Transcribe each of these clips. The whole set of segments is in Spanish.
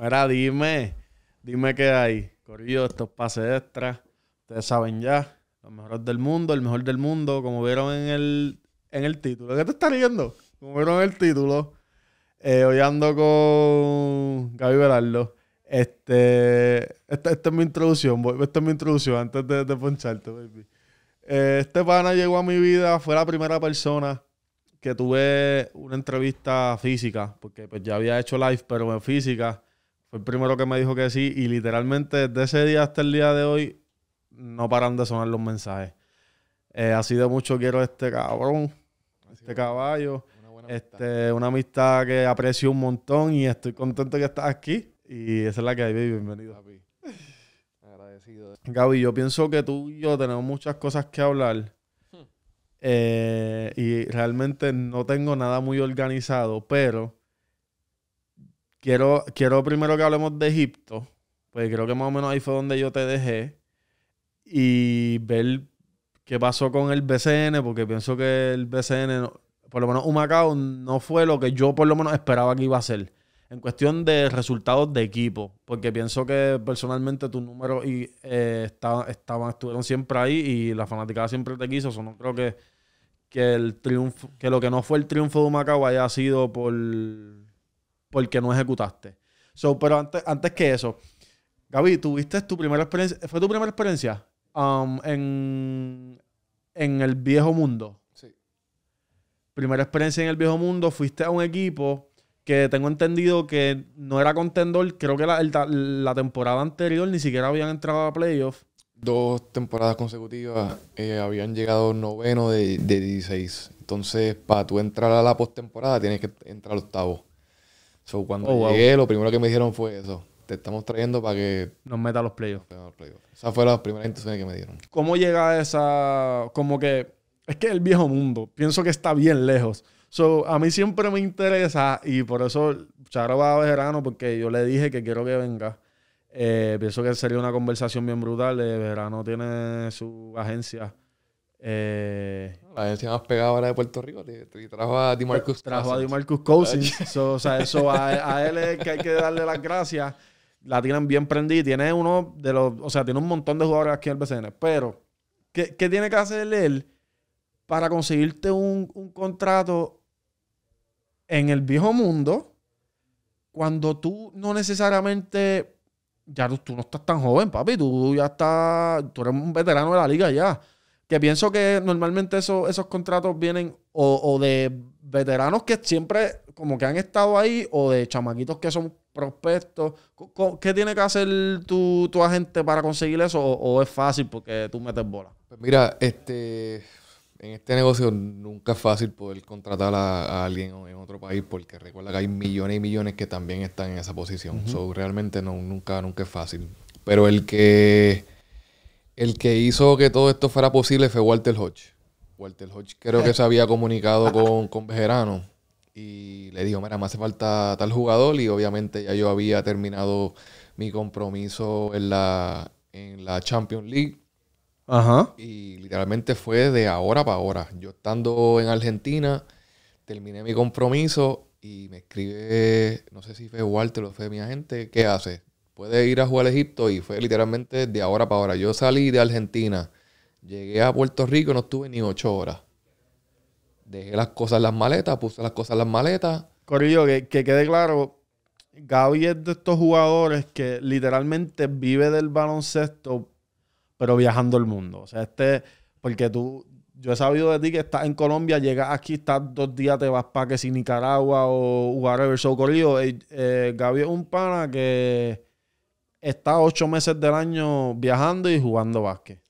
Mira, dime, dime qué hay. corrió estos pases extra. Ustedes saben ya, los mejores del mundo, el mejor del mundo, como vieron en el, en el título. ¿Qué te está leyendo? Como vieron en el título, eh, hoy ando con Gaby Velardo. Este, este, esta, es mi introducción, esta es mi introducción antes de, poncharte, baby. Eh, este pana llegó a mi vida, fue la primera persona que tuve una entrevista física, porque pues, ya había hecho live, pero en física. Fue el primero que me dijo que sí y literalmente desde ese día hasta el día de hoy no paran de sonar los mensajes. Eh, así de mucho quiero este cabrón, este caballo, este, una amistad que aprecio un montón y estoy contento que estás aquí. Y esa es la que hay, baby. Bienvenido. Papi. Agradecido. Gaby, yo pienso que tú y yo tenemos muchas cosas que hablar. Hmm. Eh, y realmente no tengo nada muy organizado, pero Quiero, quiero primero que hablemos de Egipto, pues creo que más o menos ahí fue donde yo te dejé. Y ver qué pasó con el BCN, porque pienso que el BCN, por lo menos Humacao, no fue lo que yo por lo menos esperaba que iba a ser. En cuestión de resultados de equipo, porque pienso que personalmente tus números eh, estaban, estuvieron siempre ahí y la fanaticada siempre te quiso. Eso no creo que, que el triunfo, que lo que no fue el triunfo de Humacao haya sido por porque no ejecutaste. pero antes, antes que eso, Gaby, ¿tuviste tu primera experiencia? ¿Fue tu primera experiencia um, en, el viejo mundo? Sí. Primera experiencia en el viejo mundo, fuiste a un equipo que tengo entendido que no era contendor. Creo que la, temporada anterior ni siquiera habían entrado a playoffs. Dos temporadas consecutivas eh, habían llegado noveno de, 16. Entonces, para tú entrar a la postemporada tienes que entrar octavo cuando oh, llegué, lo primero que me dijeron fue eso. Te estamos trayendo para que... Nos meta los playoffs. Esa Esas fueron las primeras que me dieron. ¿Cómo llega esa... como que... Es que el viejo mundo, pienso que está bien lejos. So, a mí siempre me interesa y por eso Charo va a Verano, porque yo le dije que quiero que venga. Eh, pienso que sería una conversación bien brutal. De eh, Verano tiene su agencia. Eh, la agencia más pegada ahora de Puerto Rico, y trajo a DeMarcus Trajo a DeMarcus Cousins. o sea, eso a, él es que hay que darle las gracias. La tienen bien prendida. Tiene uno de los... O sea, tiene un montón de jugadores aquí en el BCN. Pero, ¿qué, tiene que hacer él para conseguirte un, contrato en el viejo mundo cuando tú no necesariamente ya tú, no estás tan joven, papi. Tú ya estás. Tú eres un veterano de la liga ya. Que pienso que normalmente eso, esos contratos vienen o, de veteranos que siempre como que han estado ahí o de chamaquitos que son prospectos. ¿Qué tiene que hacer tu, tu agente para conseguir eso o, es fácil porque tú metes bola? Pues mira, este, en este negocio nunca es fácil poder contratar a, alguien en otro país porque recuerda que hay millones y millones que también están en esa posición. realmente no, nunca, nunca es fácil. Pero el que el que hizo que todo esto fuera posible fue Walter Hodge. Walter Hodge creo que se había comunicado con, con y le dijo, mira, me hace falta tal jugador y obviamente ya yo había terminado mi compromiso en la, en la Champions League. Ajá. Y literalmente fue de ahora para ahora. Yo estando en Argentina, terminé mi compromiso y me escribe, no sé si fue Walter o fue mi agente, ¿qué hace? puede ir a jugar a Egipto y fue literalmente de ahora para ahora. Yo salí de Argentina, llegué a Puerto Rico, no estuve ni ocho horas. Dejé las cosas en las maletas, puse las cosas en las maletas. Corillo, que, quede claro, Gaby es de estos jugadores que literalmente vive del baloncesto, pero viajando el mundo. O sea, este, porque tú, yo he sabido de ti que estás en Colombia, llegas aquí, estás dos días, te vas para que si Nicaragua o whatever, so Corillo. Eh, eh Gaby es un pana que está ocho meses del año viajando y jugando básquet.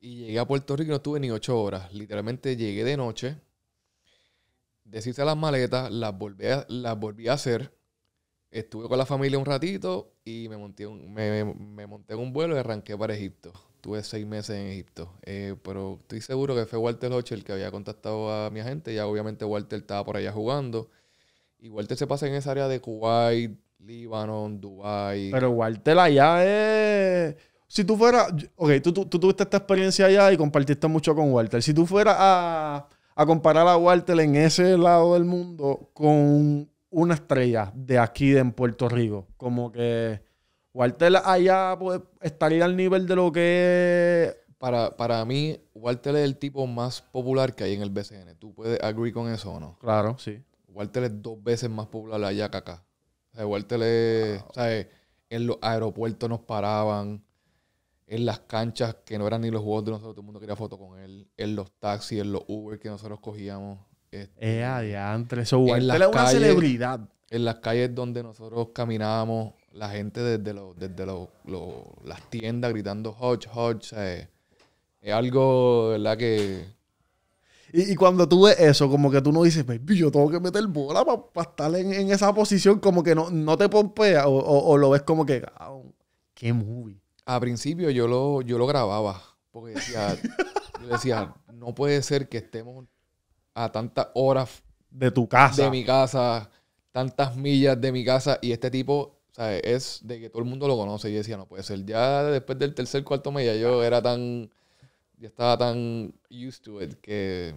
Y llegué a Puerto Rico y no tuve ni ocho horas. Literalmente llegué de noche, deshice las maletas, las volví a, las volví a hacer. Estuve con la familia un ratito y me monté, un, me, monté en un vuelo y arranqué para Egipto. Tuve seis meses en Egipto. Eh, pero estoy seguro que fue Walter Loche el que había contactado a mi agente. Ya obviamente Walter estaba por allá jugando. Y Walter se pasa en esa área de Kuwait, Líbano, Dubái. Pero Walter allá es. Si tú fueras. Ok, tú, tuviste esta experiencia allá y compartiste mucho con Walter. Si tú fueras a, comparar a Walter en ese lado del mundo con una estrella de aquí, de en Puerto Rico, como que. Walter allá pues, estaría al nivel de lo que para, para mí, Walter es el tipo más popular que hay en el BCN. ¿Tú puedes agree con eso o no? Claro, sí. Walter es dos veces más popular allá que acá. O sea, ¿sabes? En los aeropuertos nos paraban. En las canchas que no eran ni los juegos de nosotros, todo el mundo quería foto con él. En los taxis, en los Uber que nosotros cogíamos. Este, eh, adiantre. eso es una celebridad. En las calles donde nosotros caminábamos, la gente desde, desde las tiendas gritando Hodge, Hodge. ¿sabes? Es algo, ¿verdad? Que y, cuando tú ves eso, como que tú no dices, yo tengo que meter bola para estar en, esa posición, como que no, te pompea o, lo ves como que, qué movie. A principio yo lo, yo lo grababa, porque decía, yo decía, no puede ser que estemos a tantas horas de tu casa. De mi casa, tantas millas de mi casa y este tipo ¿sabes? es de que todo el mundo lo conoce. Y decía, no puede ser. Ya después del tercer, cuarto medio, yo era tan ya estaba tan used to it que...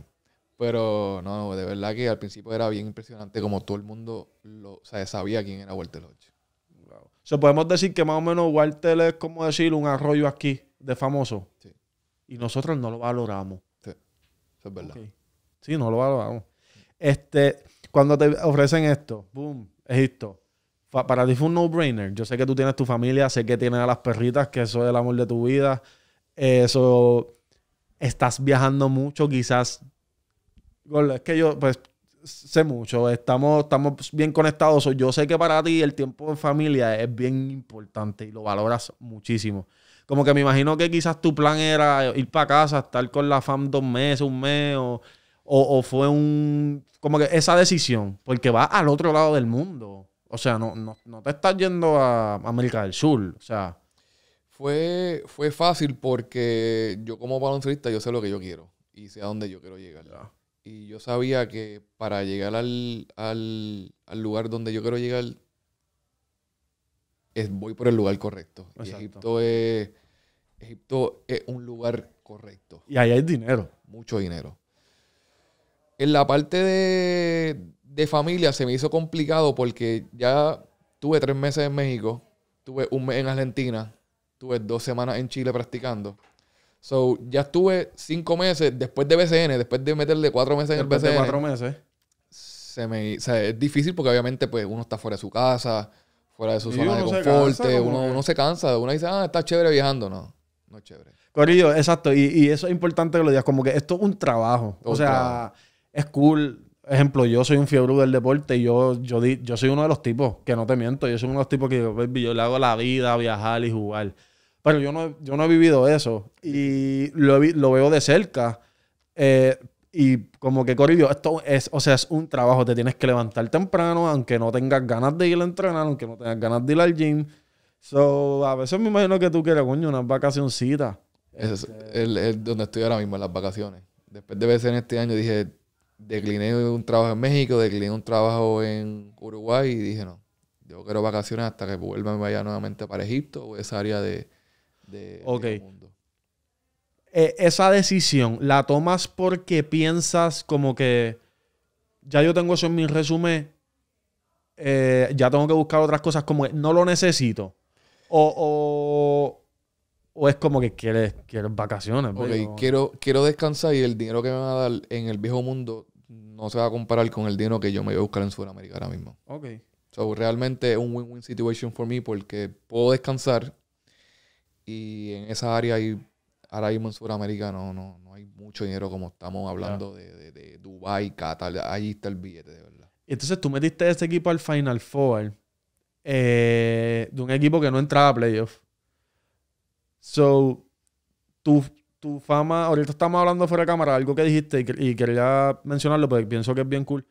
Pero no, de verdad que al principio era bien impresionante como todo el mundo lo, sabía quién era Walter Hodge. Wow. sea, podemos decir que más o menos Walter es como decir un arroyo aquí de famoso. Sí. Y nosotros no lo valoramos. Sí, eso es verdad. Sí, no lo valoramos. Este, cuando te ofrecen esto, boom, es esto. Para ti fue un no-brainer. Yo sé que tú tienes tu familia, sé que tienes a las perritas, que eso es el amor de tu vida. Eso estás viajando mucho, quizás. Es que yo, pues, sé mucho, estamos, estamos bien conectados. Yo sé que para ti el tiempo en familia es bien importante y lo valoras muchísimo. Como que me imagino que quizás tu plan era ir para casa, estar con la fam dos meses, un mes, o, fue un. Como que esa decisión, porque vas al otro lado del mundo. O sea, no, no te estás yendo a América del Sur. O sea, fue, fue fácil porque yo como baloncelista yo sé lo que yo quiero y sé a dónde yo quiero llegar. Y yo sabía que para llegar al, lugar donde yo quiero llegar, es, voy por el lugar correcto. Egipto es, un lugar correcto. Y ahí hay dinero. Mucho dinero. En la parte de, de familia se me hizo complicado porque ya tuve tres meses en México, tuve un mes en Argentina, Estuve dos semanas en Chile practicando. So, ya estuve cinco meses después de BCN, después de meterle cuatro meses en el BCN. cuatro meses. Se me, o sea, es difícil porque obviamente pues, uno está fuera de su casa, fuera de su zona de confort, uno, se cansa, uno dice, ah, está chévere viajando, no, no es chévere. Corillo, exacto, y, eso es importante que lo digas, como que esto es un trabajo, o, sea, es cool, ejemplo, yo soy un fiebre del deporte y yo, yo, yo soy uno de los tipos, que no te miento, yo soy uno de los tipos que yo, le hago la vida, viajar y jugar. Pero yo no, yo no he vivido eso y lo, lo veo de cerca. Eh, y como que Corillo, esto es, o sea, es un trabajo. Te tienes que levantar temprano, aunque no tengas ganas de ir a entrenar, aunque no tengas ganas de ir al gym. So, a veces me imagino que tú quieres, coño, unas vacacioncitas. Es, este, el, donde estoy ahora mismo, en las vacaciones. Después de veces en este año, dije, decliné un trabajo en México, decliné un trabajo en Uruguay y dije, no, yo quiero vacaciones hasta que vuelva y vaya nuevamente para Egipto o esa área de, de, okay. Este mundo. Eh, esa decisión, ¿la tomas porque piensas como que ya yo tengo eso en mi resumen, eh, ya tengo que buscar otras cosas como que no lo necesito? O, es como que quieres, quieres vacaciones. Ok, quiero, quiero descansar y el dinero que me van a dar en el viejo mundo no se va a comparar con el dinero que yo me voy a buscar en Sudamérica ahora mismo. Ok. So, realmente es un win-win situation for me porque puedo descansar y en esa área hay, ahora mismo en Sudamérica no, hay mucho dinero como estamos hablando de, de, Dubái, Qatar. Ahí está el billete, de verdad. Entonces tú metiste ese equipo al Final Four eh, de un equipo que no entraba a playoffs. So, tu, tu fama, ahorita estamos hablando fuera de cámara, algo que dijiste y, quería mencionarlo porque pienso que es bien cool,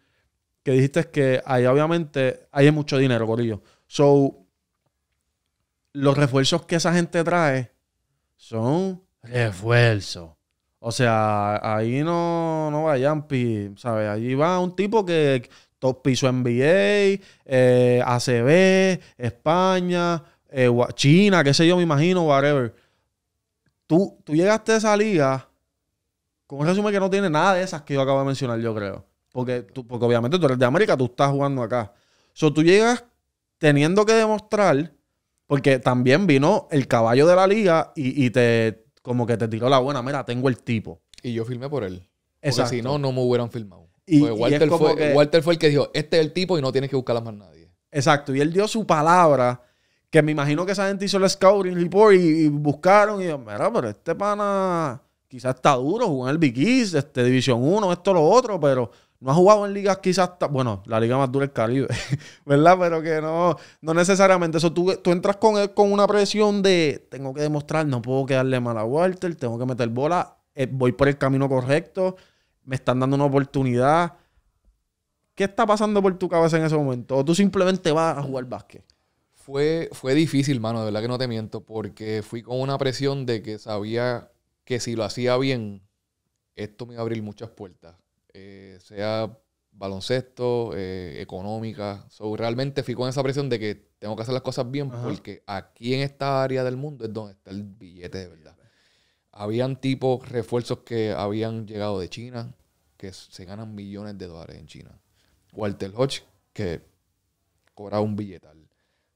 que dijiste que ahí obviamente hay mucho dinero, Gorillo. So, los refuerzos que esa gente trae son refuerzos. O sea, ahí no, no vayan, ¿sabes? Allí va un tipo que top piso NBA, eh, ACB, España, eh, China, qué sé yo, me imagino, whatever. Tú, tú llegaste a esa liga con un resumen que no tiene nada de esas que yo acabo de mencionar, yo creo. Porque, tú, porque obviamente tú eres de América, tú estás jugando acá. O sea, tú llegas teniendo que demostrar porque también vino el caballo de la liga y, te como que te tiró la buena, mira, tengo el tipo. Y yo filmé por él. Exacto. si no, no me hubieran filmado. Y, pues Walter, fue, el que dijo, este es el tipo y no tienes que a más nadie. Exacto. Y él dio su palabra, que me imagino que esa gente hizo el scouting report y, buscaron y dijo, mira, pero este pana quizás está duro, jugó en el Big este División 1, esto, lo otro, pero no ha jugado en ligas quizás, bueno, la liga más dura el Caribe, ¿verdad? Pero que no, no necesariamente. Eso tú, tú entras con, eh, con una presión de, tengo que demostrar, no puedo quedarle mal a Walter, tengo que meter bola, eh, voy por el camino correcto, me están dando una oportunidad. ¿Qué está pasando por tu cabeza en ese momento? ¿O tú simplemente vas a jugar básquet? Fue, fue difícil, mano, de verdad que no te miento, porque fui con una presión de que sabía que si lo hacía bien, esto me iba a abrir muchas puertas eh, sea baloncesto, eh, económica. So, realmente fui con esa presión de que tengo que hacer las cosas bien porque aquí en esta área del mundo es donde está el billete de verdad. Habían tipos refuerzos que habían llegado de China que se ganan millones de dólares en China. Walter Hodge que cobraba un billetal.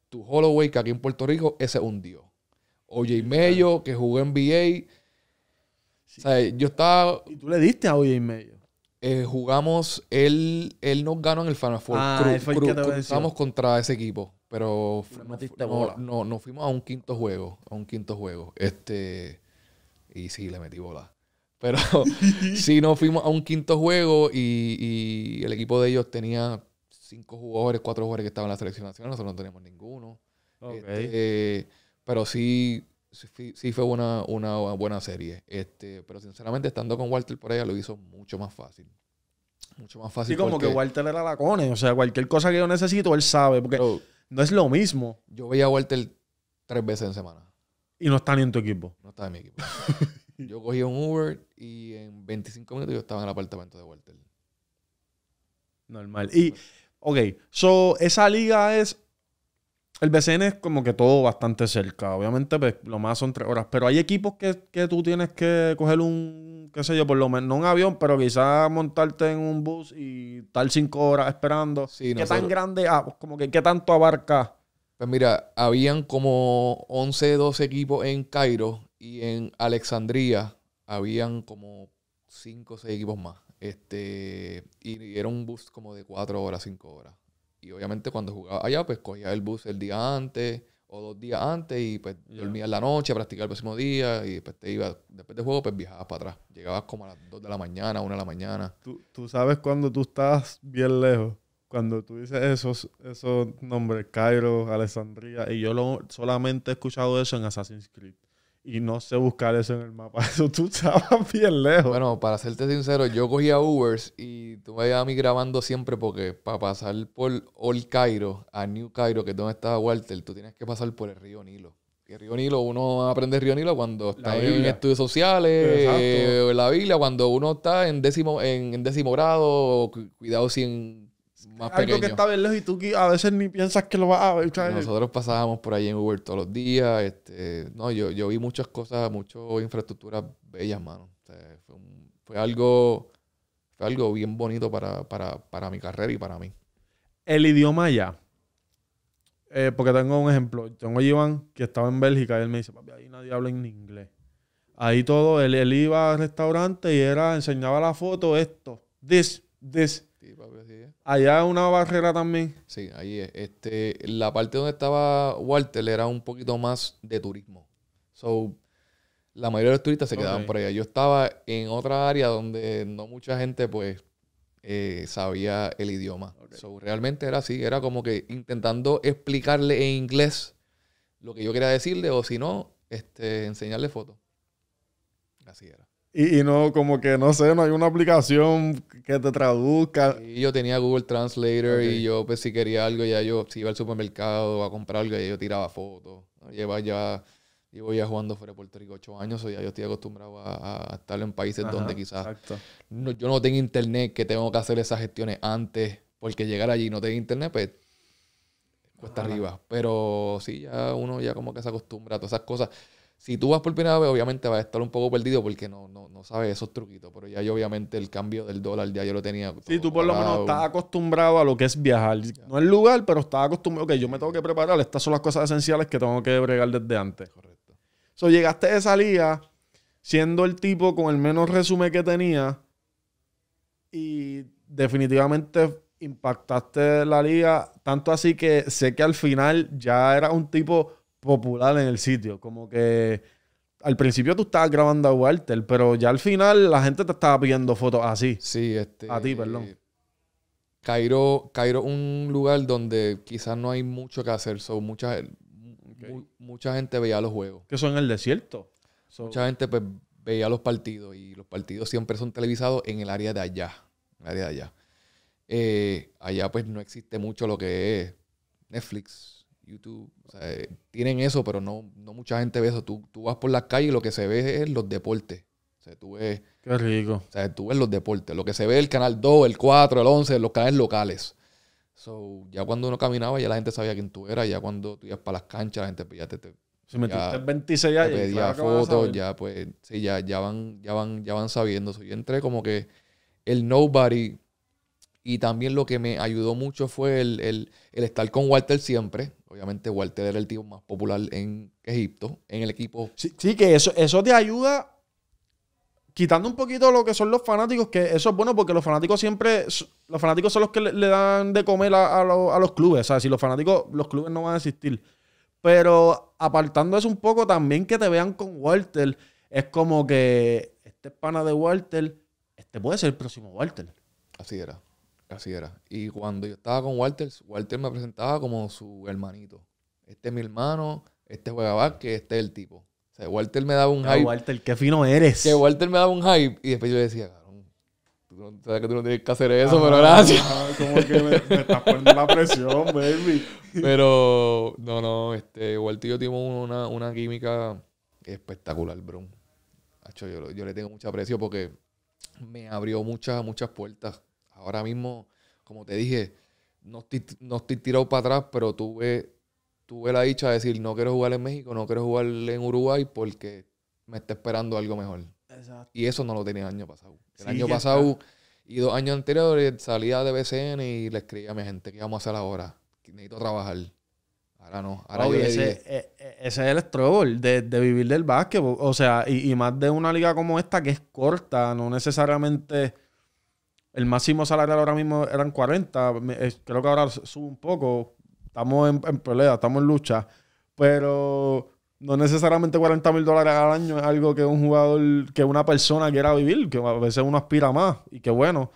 Tu Holloway que aquí en Puerto Rico ese es un dios. OJ Mello que jugó en NBA. yo estaba... ¿Y tú le diste a y Mello? Eh, jugamos, él, él nos ganó en el Final Four. Ah, contra ese equipo, pero no, no, nos fuimos a un quinto juego, a un quinto juego. Este, y sí, le metí bola. Pero sí nos fuimos a un quinto juego y, el equipo de ellos tenía cinco jugadores, cuatro jugadores que estaban en la selección nacional, nosotros no teníamos ninguno. Este, pero sí sí, fue una, buena serie. Este, pero sinceramente, estando con Walter por ella lo hizo mucho más fácil. Mucho más fácil. Sí, como que Walter era la cone. O sea, cualquier cosa que yo necesito, él sabe. Porque no es lo mismo. Yo veía a Walter tres veces en semana. Y no está ni en tu equipo. No está en mi equipo. yo cogí un Uber y en 25 minutos yo estaba en el apartamento de Walter. Normal. Y, ok, so esa liga es el BCN es como que todo bastante cerca. Obviamente, pues lo más son tres horas. Pero hay equipos que, tú tienes que coger un, qué sé yo, por lo menos, no un avión, pero quizás montarte en un bus y estar cinco horas esperando. Sí, ¿Qué tan grande, ah, como que qué tanto abarca? Pues mira, habían como 11, 12 equipos en Cairo y en Alexandría habían como cinco, o equipos más. Este, y, era un bus como de cuatro horas, cinco horas. Y obviamente cuando jugaba allá, pues cogía el bus el día antes o dos días antes y pues dormía la noche, practicaba el próximo día y pues te iba, después del juego pues viajabas para atrás. Llegabas como a las dos de la mañana, una de la mañana. Tú, sabes cuando tú estás bien lejos, cuando tú dices esos, esos nombres, Cairo, Alessandría, y yo lo, solamente he escuchado eso en Assassin's Creed y no sé buscar eso en el mapa. Eso tú estabas bien lejos. Bueno, para serte sincero, yo cogía Ubers y tú me ibas a mí grabando siempre porque para pasar por Old Cairo a New Cairo, que es donde estaba Walter, tú tienes que pasar por el río Nilo. el río Nilo, uno aprende río Nilo cuando está en estudios sociales, en eh, la Biblia, cuando uno está en décimo, en, en décimo grado, cuidado si en algo que está bien lejos y tú a veces ni piensas que lo vas a ver. Nosotros pasábamos por ahí en Uber todos los días. Este, no, yo, vi muchas cosas, muchas infraestructuras bellas, mano. fue, algo fue algo bien bonito para, mi carrera y para mí. El idioma ya eh, porque tengo un ejemplo. Tengo a Iván que estaba en Bélgica y él me dice, papi, ahí nadie habla en inglés. Ahí todo, él, iba al restaurante y era, enseñaba la foto, esto, this, this. papi, Allá una barrera también. Sí, ahí es. Este, la parte donde estaba Walter era un poquito más de turismo. So, la mayoría de los turistas se quedaban por allá. Yo estaba en otra área donde no mucha gente, pues, eh, sabía el idioma. So, realmente era así. Era como que intentando explicarle en inglés lo que yo quería decirle o si no, este, enseñarle fotos. Así era. Y, no, como que no sé, no hay una aplicación que te traduzca. Y yo tenía Google Translator y yo, pues, si quería algo, ya yo, si iba al supermercado a comprar algo, ya yo tiraba fotos. Lleva ya, llevo ya jugando fuera de Puerto Rico ocho años, o ya yo estoy acostumbrado a, estar en países donde quizás no, yo no tengo internet, que tengo que hacer esas gestiones antes, porque llegar allí no tengo internet, pues cuesta arriba. Pero sí, ya uno ya como que se acostumbra a todas esas cosas. Si tú vas por primera vez, obviamente vas a estar un poco perdido porque no, no, no sabes esos truquitos. Pero ya yo, obviamente, el cambio del dólar ya yo lo tenía. Sí, tú por lo menos estás acostumbrado a lo que es viajar. No el lugar, pero estás acostumbrado. que yo me tengo que preparar. Estas son las cosas esenciales que tengo que bregar desde antes. Correcto. So, llegaste de salida siendo el tipo con el menos resumen que tenía y definitivamente impactaste la liga, tanto así que sé que al final ya era un tipo popular en el sitio. Como que al principio tú estabas grabando a Walter, pero ya al final la gente te estaba pidiendo fotos así. Sí, este. A ti, perdón. Cairo, Cairo un lugar donde quizás no hay mucho que hacer. Son mucha, mucha gente veía los juegos. Que son en el desierto. mucha gente pues, veía los partidos y los partidos siempre son televisados en el área de allá. área de allá. Eh, allá pues no existe mucho lo que es Netflix, YouTube. O sea, eh, tienen eso, pero no, no mucha gente ve eso. Tú, vas por las calles y lo que se ve es los deportes. O sea, tú ves. Qué rico. O sea, tú ves los deportes. Lo que se ve es el canal 2, el 4, el 11, los canales locales. So, ya cuando uno caminaba, ya la gente sabía quién tú eras. Ya cuando tú ibas para las canchas, la gente pues, ya te. te si 26 años. pedía fotos, ya pues. Sí, ya, ya, van, ya, van, ya van sabiendo. yo entré como que el nobody y también lo que me ayudó mucho fue el, estar con Walter siempre. Obviamente Walter era el tío más popular en Egipto, en el equipo. Sí, que eso, eso te ayuda quitando un poquito lo que son los fanáticos, que eso es bueno porque los fanáticos siempre, los fanáticos son los que le, dan de comer a, a los clubes, o sea, si los fanáticos, los clubes no van a existir. Pero apartando eso un poco, también que te vean con Walter, es como que este pana de Walter, este puede ser el próximo Walter. Así era. Así era. Y cuando yo estaba con Walter, Walter me presentaba como su hermanito. Este es mi hermano, este juega que este es el tipo. O sea, Walter me daba un hype. Walter, qué fino eres. Que Walter me daba un hype y después yo decía, cabrón, tú no, sabes que tú no tienes que hacer eso, pero gracias. como que me, estás poniendo la presión, baby. Pero, no, no, este, Walter y yo tuvimos una, una química espectacular, bro. Yo, yo le tengo mucho aprecio porque me abrió muchas, muchas puertas Ahora mismo, como te dije, no estoy, tirado para atrás, pero tuve, tuve la dicha de decir, no quiero jugar en México, no quiero jugar en Uruguay porque me está esperando algo mejor. Y eso no lo tenía el año pasado. El año pasado y dos años anteriores salía de BCN y le escribía a mi gente, que vamos a hacer ahora? Necesito trabajar. Ahora no. Ahora e, e, ese, es el estróbol, de, vivir del básquet. O sea, y, y, más de una liga como esta que es corta, no necesariamente el máximo salarial ahora mismo eran 40. Eh, creo que ahora sube un poco. Estamos en, pelea, estamos en lucha. Pero no necesariamente 40 mil dólares al año es algo que un jugador, que una persona quiera vivir, que a veces uno aspira más y que bueno.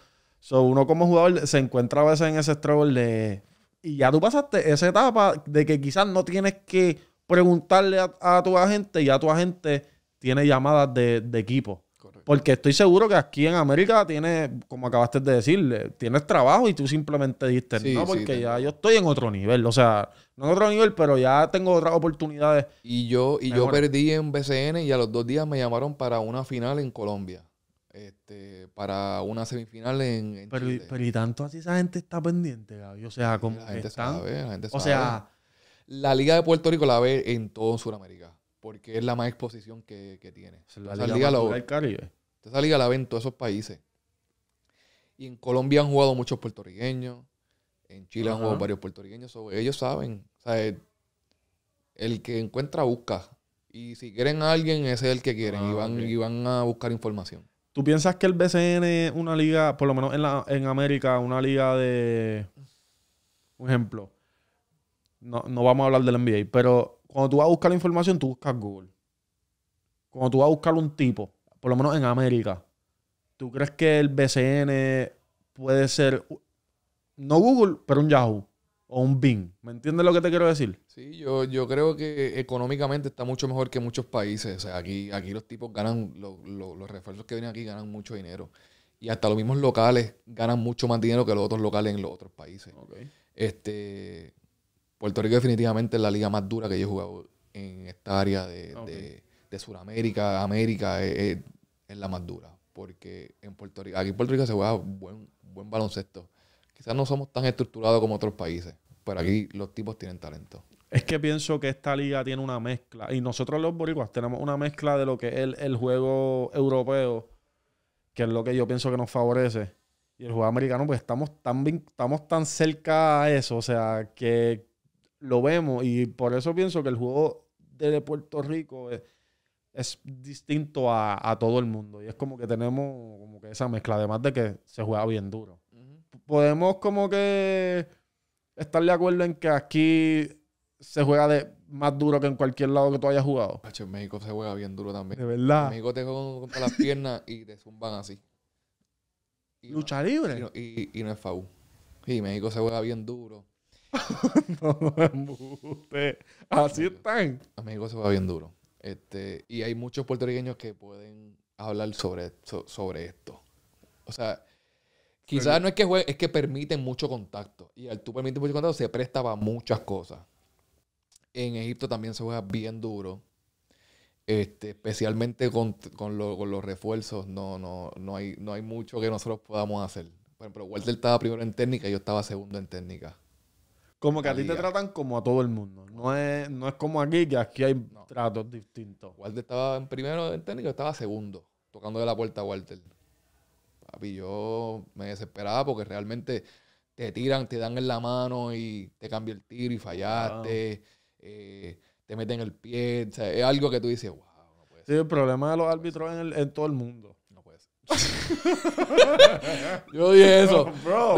uno como jugador se encuentra a veces en ese estrés. de... Y ya tú pasaste esa etapa de que quizás no tienes que preguntarle a, tu agente y a tu agente tiene llamadas de, de equipo porque estoy seguro que aquí en América tienes, como acabaste de decirle, tienes trabajo y tú simplemente diste, no, porque ya yo estoy en otro nivel. O sea, no en otro nivel, pero ya tengo otras oportunidades. Y yo, y yo perdí en BCN y a los dos días me llamaron para una final en Colombia. Este, para una semifinal en, pero, y tanto así esa gente está pendiente, Gaby. O sea, como la gente están, O sea, la Liga de Puerto Rico la ve en todo Sudamérica porque es la más exposición que, tiene. la, liga, Caribe. Esa liga la ven todos esos países. Y en Colombia han jugado muchos puertorriqueños. En Chile han jugado varios puertorriqueños. ellos saben. el, que encuentra busca. Y si quieren a alguien, ese es el que quieren. y, ah, van, a buscar información. ¿Tú piensas que el BCN es una liga, por lo menos en, América, una liga de. Un ejemplo. No, no vamos a hablar del NBA, pero cuando tú vas a buscar la información, tú buscas Google. Cuando tú vas a buscar un tipo, por lo menos en América, ¿tú crees que el BCN puede ser, no Google, pero un Yahoo o un Bing? ¿Me entiendes lo que te quiero decir? Sí, yo, yo creo que económicamente está mucho mejor que muchos países. O sea, aquí, aquí los tipos ganan, los refuerzos que vienen aquí ganan mucho dinero. Y hasta los mismos locales ganan mucho más dinero que los otros locales en los otros países. Este, Puerto Rico definitivamente es la liga más dura que yo he jugado en esta área de de Sudamérica, América, eh, eh, es, la más dura. Porque en Puerto Rico, aquí en Puerto Rico se juega buen, buen baloncesto. Quizás no somos tan estructurados como otros países, pero aquí los tipos tienen talento. Es que pienso que esta liga tiene una mezcla. Y nosotros los boricuas tenemos una mezcla de lo que es el, juego europeo, que es lo que yo pienso que nos favorece. Y el juego americano, pues estamos tan, estamos tan cerca a eso, o sea, que lo vemos. Y por eso pienso que el juego de Puerto Rico... Es, eh, es distinto a, todo el mundo. Y es como que tenemos como que esa mezcla, además de que se juega bien duro. Podemos como que estar de acuerdo en que aquí se juega de más duro que en cualquier lado que tú hayas jugado. en México se juega bien duro también. De verdad. En México te juegan contra las piernas y te zumban así. Y Lucha libre. Y no, es FAU. Y México se juega bien duro. no, Así están. En México se juega bien duro. Este, y hay muchos puertorriqueños que pueden hablar sobre, sobre esto. O sea, quizás no es que juegue, es que permiten mucho contacto. Y al tú permites mucho contacto, se presta para muchas cosas. En Egipto también se juega bien duro. Este, especialmente con, los refuerzos, no, no, no, hay, no hay mucho que nosotros podamos hacer. Por ejemplo, Walter estaba primero en técnica y yo estaba segundo en técnica. Como que a ti te tratan como a todo el mundo. No es, no es como aquí, que aquí hay tratos distintos. Walter estaba en primero del técnico, estaba segundo, tocando de la puerta a Walter. Papi, yo me desesperaba porque realmente te tiran, te dan en la mano y te cambia el tiro y fallaste, eh, te meten el pie. es algo que tú dices, wow. No Sí, el problema de los árbitros en, el, en todo el mundo. yo dije eso. yo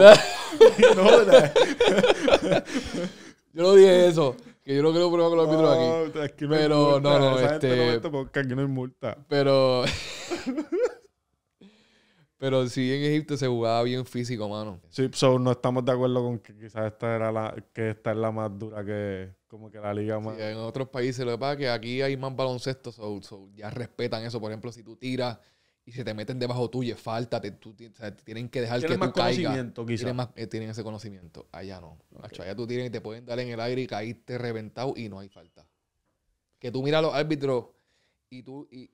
no dije eso. Que yo no creo problema con los árbitros aquí. pero no, no, Esa este. No porque aquí no hay multa. Pero. pero sí, en Egipto se jugaba bien físico, mano. Sí, so no estamos de acuerdo con que quizás esta era la, que esta es la más dura que como que la liga más. en otros países, lo que pasa es que aquí hay más baloncesto, so, ya respetan eso. Por ejemplo, si tú tiras y se te meten debajo tuyo, es falta, tú, tienen que dejar que tú Tienen, más, eh, tienen ese conocimiento. Allá no. allá tú tienes y te pueden dar en el aire y caíste reventado y no hay falta. Que tú miras a los árbitros y tú. Y...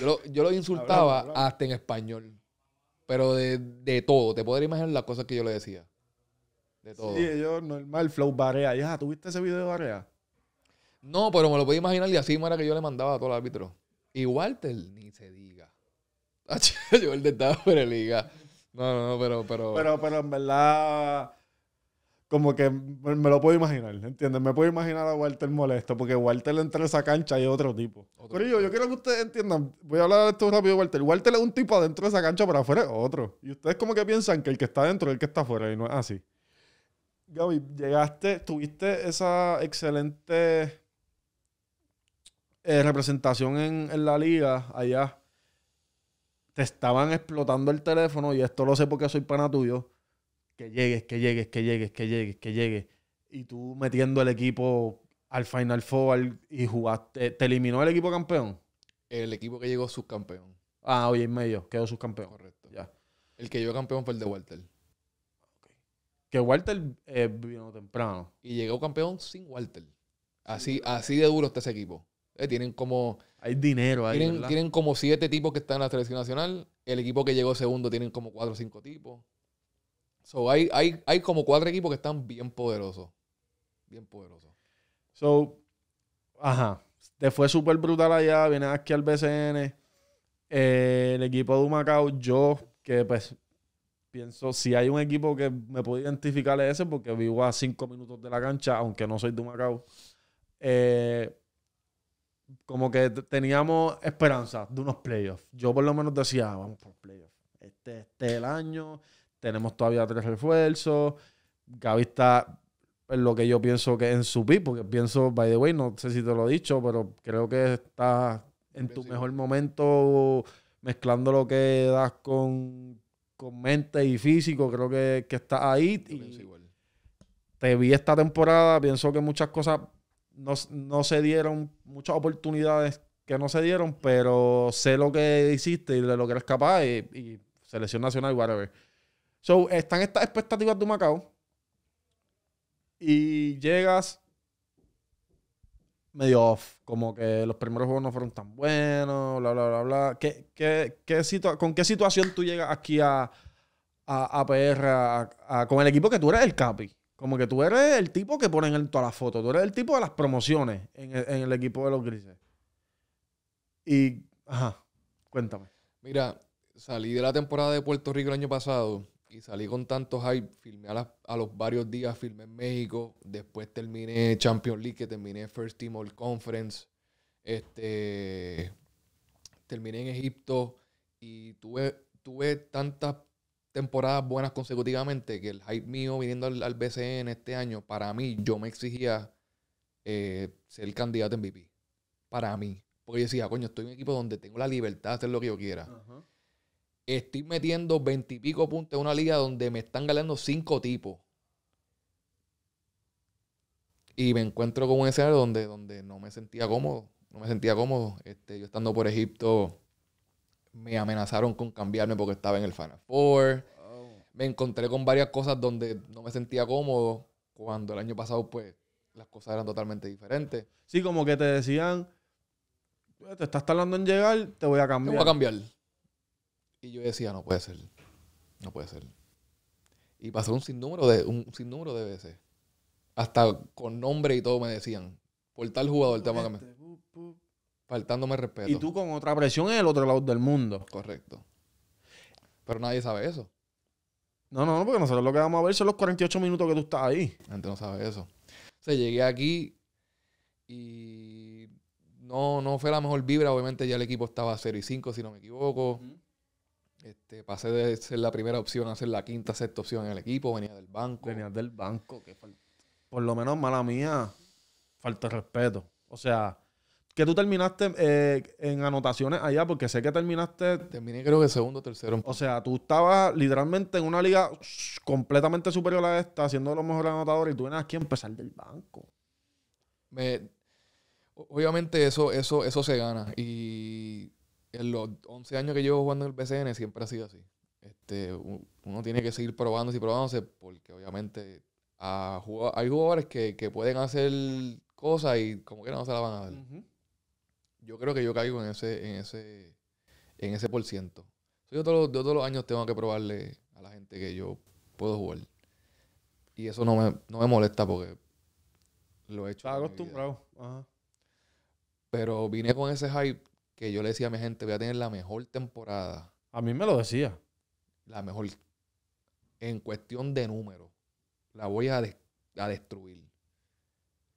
Yo, lo, los insultaba hasta en español. Pero de, todo. Te podrás imaginar las cosas que yo le decía. De todo. Sí, yo normal, flow barea. Ya, ah, ¿tuviste ese video de barea? No, pero me lo podía imaginar y así era que yo le mandaba a todos los árbitros. Y Walter, ni se diga. yo el de esta liga. No, no, pero, pero. Pero, pero en verdad. Como que me, lo puedo imaginar, ¿entiendes? Me puedo imaginar a Walter molesto, porque Walter en esa cancha y es otro tipo. pero yo, quiero que ustedes entiendan, voy a hablar de esto rápido, Walter. Walter es un tipo adentro de esa cancha, pero afuera es otro. Y ustedes como que piensan que el que está adentro es el que está afuera, y no es así. Gaby, llegaste, tuviste esa excelente eh, representación en la liga allá te estaban explotando el teléfono, y esto lo sé porque soy pana tuyo, que llegues, que llegues, que llegues, que llegues, que llegues. Y tú metiendo el equipo al Final Four y jugaste, ¿te eliminó el equipo campeón? El equipo que llegó subcampeón. Ah, oye, en medio, quedó subcampeón. Correcto. Ya. El que llegó campeón fue el de Walter. Que Walter eh, vino temprano. Y llegó campeón sin Walter. Así, así de duro está ese equipo tienen como. Hay dinero ahí. Tienen, tienen, como siete tipos que están en la selección nacional. El equipo que llegó segundo tienen como cuatro o cinco tipos. So, hay, hay, hay como cuatro equipos que están bien poderosos. Bien poderosos. So, ajá. Te fue súper brutal allá. Vienes aquí al BCN. Eh, el equipo de Humacao, yo, que pues pienso, si hay un equipo que me puede identificar es ese, porque vivo a cinco minutos de la cancha, aunque no soy de Macao Eh como que teníamos esperanza de unos playoffs. Yo por lo menos decía, ah, vamos por playoffs. Este, este el año, tenemos todavía tres refuerzos. Gaby está en lo que yo pienso que en su pi, porque pienso, by the way, no sé si te lo he dicho, pero creo que está en tu mejor momento mezclando lo que das con, mente y físico. Creo que, que está ahí. te vi esta temporada, pienso que muchas cosas no, se dieron muchas oportunidades que no se dieron, pero sé lo que hiciste y de lo que eres capaz y, selección nacional, whatever. So, están estas expectativas de Macao y llegas medio off, como que los primeros juegos no fueron tan buenos, bla, bla, bla, bla. ¿Qué, qué, con qué situación tú llegas aquí a, a, PR con el equipo que tú eres el capi? Como que tú eres el tipo que ponen en todas las fotos, tú eres el tipo de las promociones en el, equipo de los grises. Y, ajá, cuéntame. Mira, salí de la temporada de Puerto Rico el año pasado y salí con tantos hype. Filmé a, los varios días, filmé en México. Después terminé Champions League, que terminé First Team All Conference. Este, terminé en Egipto y tuve, tuve tantas temporadas buenas consecutivamente, que el hype mío viniendo al, BCN este año, para mí, yo me exigía eh, ser candidato candidato MVP. Para mí. Porque yo decía, coño, estoy en un equipo donde tengo la libertad de hacer lo que yo quiera. Estoy metiendo veintipico puntos en una liga donde me están ganando cinco tipos. Y me encuentro con un SR donde, donde no me sentía cómodo. No me sentía cómodo. Este, yo estando por Egipto me amenazaron con cambiarme porque estaba en el Final Four. Oh. Me encontré con varias cosas donde no me sentía cómodo cuando el año pasado, pues, las cosas eran totalmente diferentes. Sí, como que te decían, pues, te estás tardando en llegar, te voy a cambiar. Te voy a cambiar. Y yo decía, no puede ser. No puede ser. Y pasó un sinnúmero de, un de veces. Hasta con nombre y todo me decían. Por tal jugador te tema a este, cambiar faltándome respeto. Y tú con otra presión en el otro lado del mundo. Correcto. Pero nadie sabe eso. No, no, no, porque nosotros lo que vamos a ver son los 48 minutos que tú estás ahí. La gente no sabe eso. O llegué aquí y no, no fue la mejor vibra. Obviamente ya el equipo estaba a 0 y 5, si no me equivoco. Este, pasé de ser la primera opción a ser la quinta, sexta opción en el equipo. Venía del banco. Venía del banco. por lo menos, mala mía, falta respeto. O sea, que tú terminaste eh, en anotaciones allá, porque sé que terminaste. Terminé creo que segundo o tercero. O sea, tú estabas literalmente en una liga completamente superior a esta, siendo los mejores anotadores, y tú vienes aquí a empezar del banco. obviamente, eso, eso, eso se gana. Y en los 11 años que llevo jugando en el BCN siempre ha sido así. Este, uno tiene que seguir probándose y probándose, porque obviamente hay jugadores que, pueden hacer cosas y como que no se la van a dar yo creo que yo caigo en ese, en ese, en ese por ciento. Yo todos, los, años tengo que probarle a la gente que yo puedo jugar. Y eso no me, molesta porque lo he hecho. acostumbrado. Pero vine con ese hype que yo le decía a mi gente, voy a tener la mejor temporada. A mí me lo decía. La mejor. En cuestión de número. La voy a, a destruir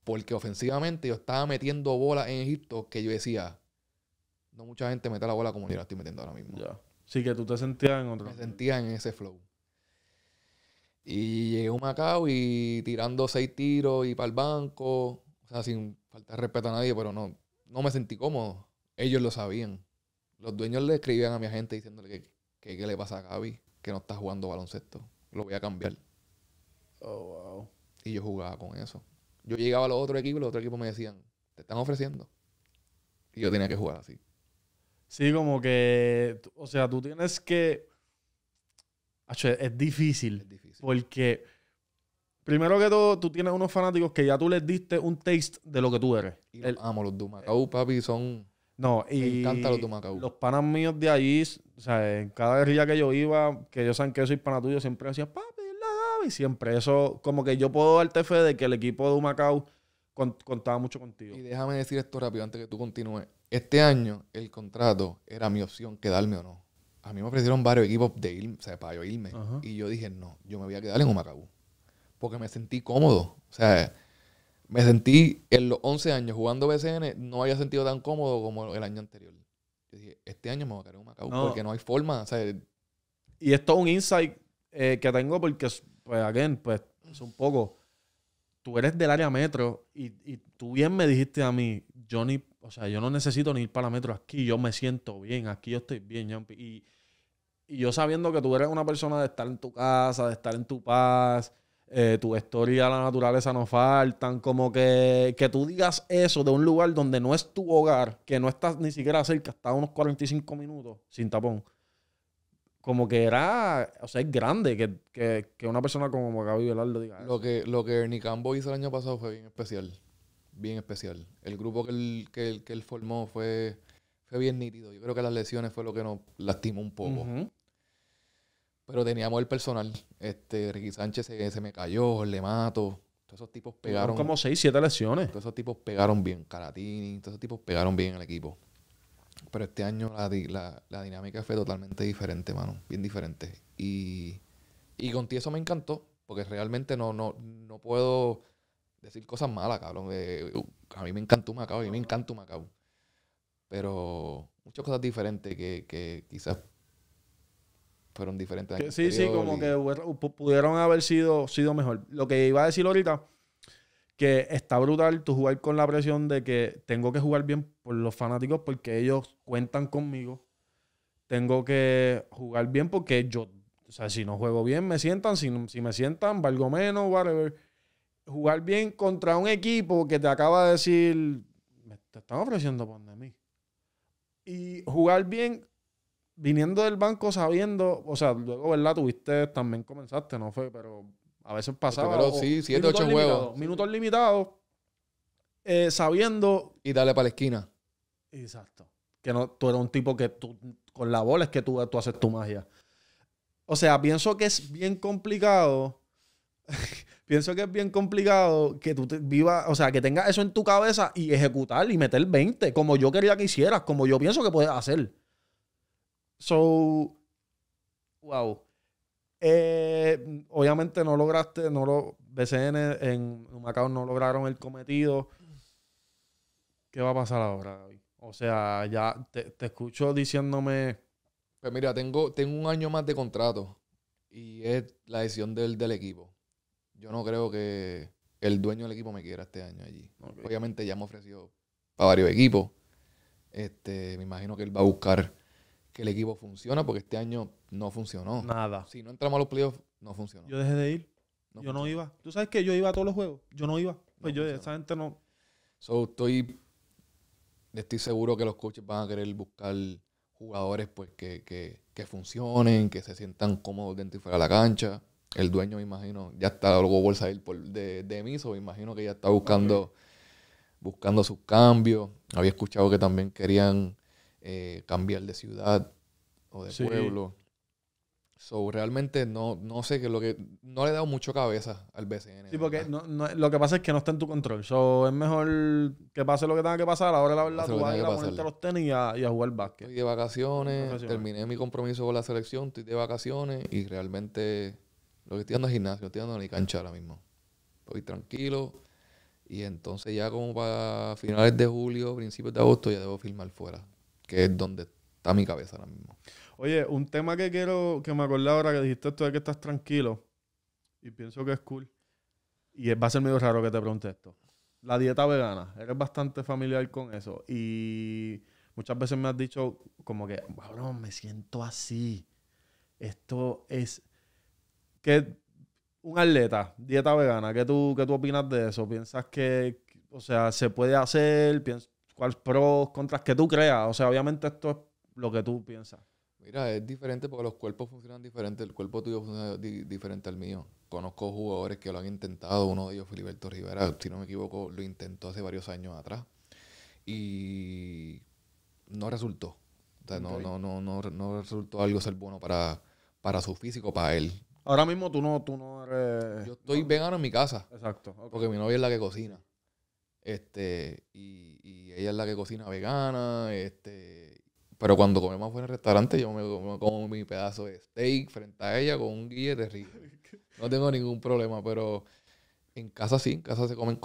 porque ofensivamente yo estaba metiendo bola en Egipto que yo decía, no mucha gente mete la bola como yo la estoy metiendo ahora mismo. Sí, que tú te sentías en otro. Me sentía en ese flow. Y llegué a Macao y tirando seis tiros y para el banco, o sea, sin faltar respeto a nadie, pero no, no me sentí cómodo. Ellos lo sabían. Los dueños le escribían a mi agente diciéndole que, que, le pasa a Gaby, que no está jugando baloncesto. Lo voy a cambiar. Oh, wow. Y yo jugaba con eso. Yo llegaba a los otros equipos y los otros equipos me decían, te están ofreciendo. Y yo tenía que jugar así. Sí, como que, o sea, tú tienes que... Es difícil, es difícil. Porque, primero que todo, tú tienes unos fanáticos que ya tú les diste un taste de lo que tú eres. Y amo, los Dumacau, eh, papi, son... No, y... Me encantan los Dumacau. Los panas míos de allí, o sea, en cada guerrilla que yo iba, que yo saben que yo soy pana tuyo, siempre hacía papi, siempre. Eso, como que yo puedo darte fe de que el equipo de Humacao contaba mucho contigo. Y déjame decir esto rápido antes que tú continúes. Este año el contrato era mi opción, quedarme o no. A mí me ofrecieron varios equipos de irme, o sea, para yo irme. Y yo dije, no, yo me voy a quedar en Humacao. Porque me sentí cómodo. O sea, me sentí en los 11 años jugando BCN, no había sentido tan cómodo como el año anterior. este año me voy a quedar en Humacao porque no hay forma. y esto es un insight eh, que tengo porque pues, again, pues, es un poco. Tú eres del área metro y, tú bien me dijiste a mí, yo o sea, yo no necesito ni ir para metro aquí, yo me siento bien, aquí yo estoy bien, Y, yo sabiendo que tú eres una persona de estar en tu casa, de estar en tu paz, eh, tu historia, la naturaleza no faltan, como que, que tú digas eso de un lugar donde no es tu hogar, que no estás ni siquiera cerca, hasta unos 45 minutos sin tapón como que era, o sea, es grande que, una persona como Gaby Velardo diga Lo que, lo que Ernie Cambo hizo el año pasado fue bien especial, bien especial. El grupo que él, que formó fue, fue bien nítido. Yo creo que las lesiones fue lo que nos lastimó un poco. Pero teníamos el personal. Este, Ricky Sánchez se, se me cayó, le mato. Todos esos tipos pegaron. Como seis, siete lesiones. Todos esos tipos pegaron bien. Caratini, todos esos tipos pegaron bien el equipo pero este año la, dinámica fue totalmente diferente, mano. Bien diferente. Y, y contigo eso me encantó, porque realmente no, no, puedo decir cosas malas, cabrón. Eh, a mí me encantó Macao, a mí me encantó Macao. Pero muchas cosas diferentes que, quizás fueron diferentes. sí, sí, como que pudieron haber sido, sido mejor. Lo que iba a decir ahorita que está brutal tu jugar con la presión de que tengo que jugar bien por los fanáticos porque ellos cuentan conmigo. Tengo que jugar bien porque yo, o sea, si no juego bien me sientan, si, me sientan valgo menos, whatever. Jugar bien contra un equipo que te acaba de decir, te están ofreciendo de mí. Y jugar bien viniendo del banco sabiendo, o sea, luego, ¿verdad? Tuviste, también comenzaste, no fue, pero a veces pasaba. Pero sí, 7, 8 huevos. Minutos limitados. Eh, sabiendo. Y darle para la esquina. Exacto. Que no, tú eres un tipo que tú, con la bola es que tú, tú haces tu magia. O sea, pienso que es bien complicado. pienso que es bien complicado que tú te vivas, o sea, que tengas eso en tu cabeza y ejecutar y meter 20, como yo quería que hicieras, como yo pienso que puedes hacer. So, wow. Eh, obviamente no lograste, no lo, BCN en Macao no lograron el cometido. ¿Qué va a pasar ahora, O sea, ya te, escucho diciéndome. Pues mira, tengo, tengo un año más de contrato y es la decisión del, equipo. Yo no creo que el dueño del equipo me quiera este año allí. Obviamente ya me ofrecido para varios equipos. Este, me imagino que él va a buscar que el equipo funciona, porque este año no funcionó. Nada. Si no entramos a los playoffs, no funcionó. Yo dejé de ir. yo no iba. ¿Tú sabes que yo iba a todos los juegos? Yo no iba. Pues yo, esa gente no. estoy, estoy seguro que los coaches van a querer buscar jugadores pues que, funcionen, que se sientan cómodos dentro y fuera de la cancha. El dueño, me imagino, ya está luego bolsa por de, de Miso, me imagino que ya está buscando, buscando sus cambios. Había escuchado que también querían eh, cambiar de ciudad o de pueblo. So, realmente no, no sé que lo que. No le he dado mucho cabeza al BCN. Sí, porque lo que pasa es que no está en tu control. So, es mejor que pase lo que tenga que pasar. Ahora, la verdad, tú vas a ir a los tenis y a, jugar básquet. Estoy de vacaciones, terminé mi compromiso con la selección, estoy de vacaciones y realmente lo que estoy dando es gimnasio, estoy dando ni cancha ahora mismo. Estoy tranquilo y entonces ya como para finales de julio, principios de agosto ya debo filmar fuera que es donde está mi cabeza ahora mismo. Oye, un tema que quiero, que me acordé ahora que dijiste esto de que estás tranquilo y pienso que es cool. Y va a ser medio raro que te pregunte esto. La dieta vegana, eres bastante familiar con eso. Y muchas veces me has dicho como que, bueno, me siento así. Esto es... que Un atleta, dieta vegana, ¿qué tú, qué tú opinas de eso? ¿Piensas que, o sea, se puede hacer? ¿Piensas, cuáles pros, contras que tú creas. O sea, obviamente esto es lo que tú piensas. Mira, es diferente porque los cuerpos funcionan diferente. El cuerpo tuyo funciona diferente al mío. Conozco jugadores que lo han intentado. Uno de ellos, Filiberto Rivera, si no me equivoco, lo intentó hace varios años atrás. Y no resultó. O sea, no, no, no, no, resultó algo ser bueno para, para su físico, para él. Ahora mismo tú no, tú no eres. Yo estoy vengano vegano en mi casa. Exacto. Porque mi novia es la que cocina. Este, y, ella es la que cocina vegana. Este, pero cuando comemos fuera en restaurante, yo me, como mi pedazo de steak frente a ella con un de rico. No tengo ningún problema, pero en casa sí, en casa se comen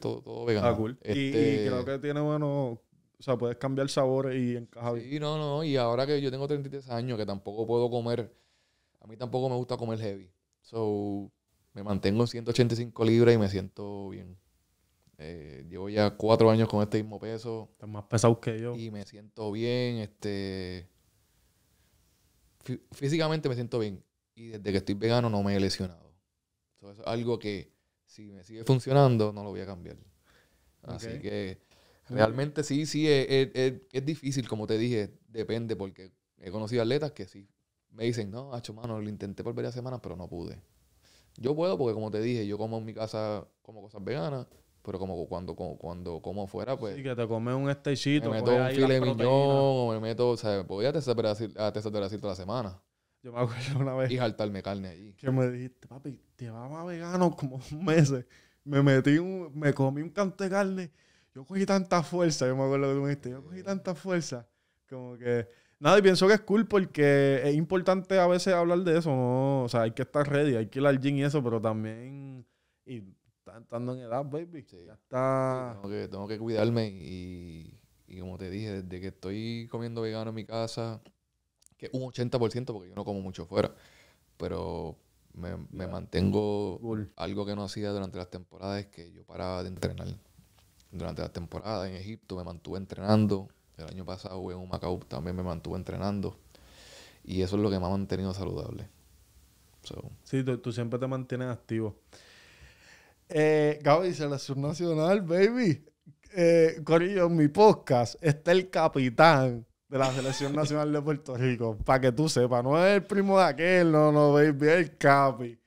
todo, vegano. Ah, y, este creo que tiene bueno. O sea, puedes cambiar sabor y encajar. Sí, no, no, y ahora que yo tengo 33 años, que tampoco puedo comer. A mí tampoco me gusta comer heavy. So, me mantengo en 185 libras y me siento bien. Eh, llevo ya cuatro años con este mismo peso. Estás más pesado que yo. Y me siento bien. Este, físicamente me siento bien. Y desde que estoy vegano no me he lesionado. eso es algo que si me sigue funcionando no lo voy a cambiar. Así que mm. realmente sí, sí, es, es, difícil, como te dije, depende, porque he conocido atletas que sí me dicen, no, hecho mano, lo intenté por varias semanas, pero no pude. Yo puedo porque, como te dije, yo como en mi casa como cosas veganas pero como cuando, como, cuando como fuera, pues. Sí, que te comes un steakcito. Me pues, meto un filet miñón, o me meto, o sea, podía te así toda la semana. Yo me acuerdo una vez. Y jaltarme carne ahí Que me dijiste, papi, te a vegano como un mes. Me metí un, me comí un canto de carne. Yo cogí tanta fuerza, yo me acuerdo que tú me dijiste, yo cogí tanta fuerza. Como que. Nada, y pienso que es cool porque es importante a veces hablar de eso, ¿no? O sea, hay que estar ready, hay que ir al gym y eso, pero también en edad, baby. Sí. Ya está. tengo, que, cuidarme y, como te dije, desde que estoy comiendo vegano en mi casa, que un 80% porque yo no como mucho fuera, pero me, mantengo algo que no hacía durante las temporadas es que yo paraba de entrenar. Durante las temporadas en Egipto me mantuve entrenando. El año pasado en un Macao también me mantuve entrenando. Y eso es lo que me ha mantenido saludable. So. Sí, tú, siempre te mantienes activo. Eh, Gaby, selección nacional, baby. Eh, Corillo, en mi podcast está el capitán de la Selección Nacional de Puerto Rico. Para que tú sepas, no es el primo de aquel, no, no, baby, es el capi.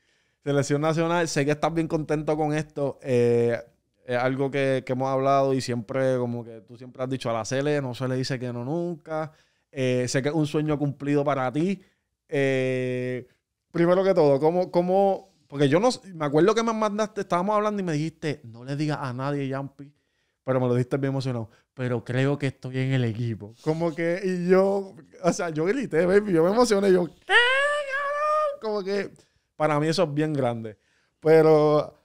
Selección Nacional, sé que estás bien contento con esto. Eh, es algo que, hemos hablado y siempre, como que tú siempre has dicho a la cele, no se le dice que no nunca. Eh, sé que es un sueño cumplido para ti. primero que todo, ¿cómo, cómo porque yo no. Me acuerdo que me mandaste, estábamos hablando y me dijiste, no le digas a nadie, Yampi. Pero me lo diste bien emocionado. Pero creo que estoy en el equipo. Como que. Y yo. O sea, yo grité, baby. Yo me emocioné. Yo, Como que. Para mí eso es bien grande. Pero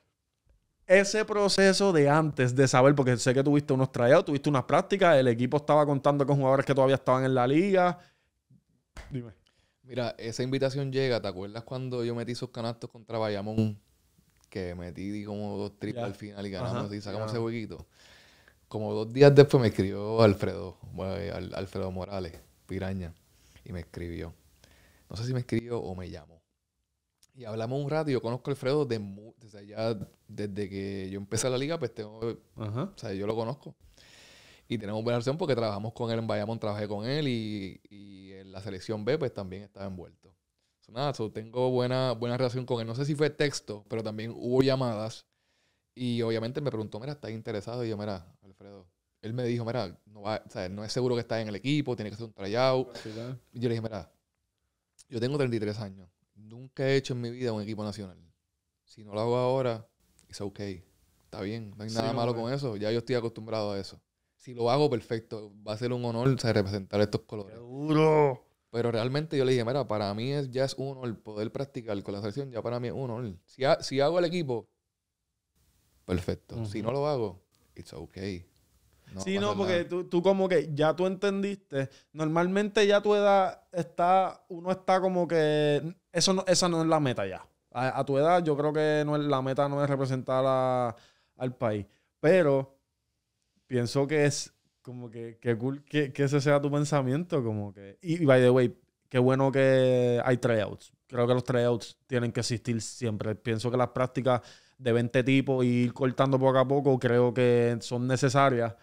ese proceso de antes de saber, porque sé que tuviste unos trayados tuviste unas prácticas, el equipo estaba contando con jugadores que todavía estaban en la liga. Dime. Mira, esa invitación llega, ¿te acuerdas cuando yo metí esos canastos contra Bayamón? Que metí como dos triples al final y ganamos y sacamos ese huequito. Como dos días después me escribió Alfredo, eh, Alfredo Morales, Piraña, y me escribió. No sé si me escribió o me llamó. Y hablamos un rato. yo conozco a Alfredo desde, desde desde que yo empecé la liga, pues tengo. O sea, yo lo conozco y tenemos buena relación porque trabajamos con él en Bayamón, trabajé con él y, y en la selección B pues también estaba envuelto. nada, tengo buena, buena relación con él. No sé si fue texto, pero también hubo llamadas y obviamente me preguntó, mira, ¿estás interesado? Y yo, mira, Alfredo, él me dijo, mira, no, va, o sea, no es seguro que estás en el equipo, tiene que ser un tryout. Y yo le dije, mira, yo tengo 33 años, nunca he hecho en mi vida un equipo nacional. Si no lo hago ahora, está ok está bien, no hay nada malo con eso, ya yo estoy acostumbrado a eso si lo hago perfecto, va a ser un honor representar estos colores. ¡Seguro! Pero realmente yo le dije, mira, para mí es, ya es un honor poder practicar con la selección, ya para mí es un honor. Si, hago el equipo, perfecto. Si no lo hago, it's okay. sí, no, porque tú, como que ya tú entendiste. Normalmente ya tu edad está, uno está como que, eso no, esa no es la meta ya. A, tu edad yo creo que no es, la meta no es representar al país. Pero pienso que es como que, que cool que, ese sea tu pensamiento. Como que, y, by the way, qué bueno que hay tryouts. Creo que los tryouts tienen que existir siempre. Pienso que las prácticas de 20 tipos ir cortando poco a poco creo que son necesarias.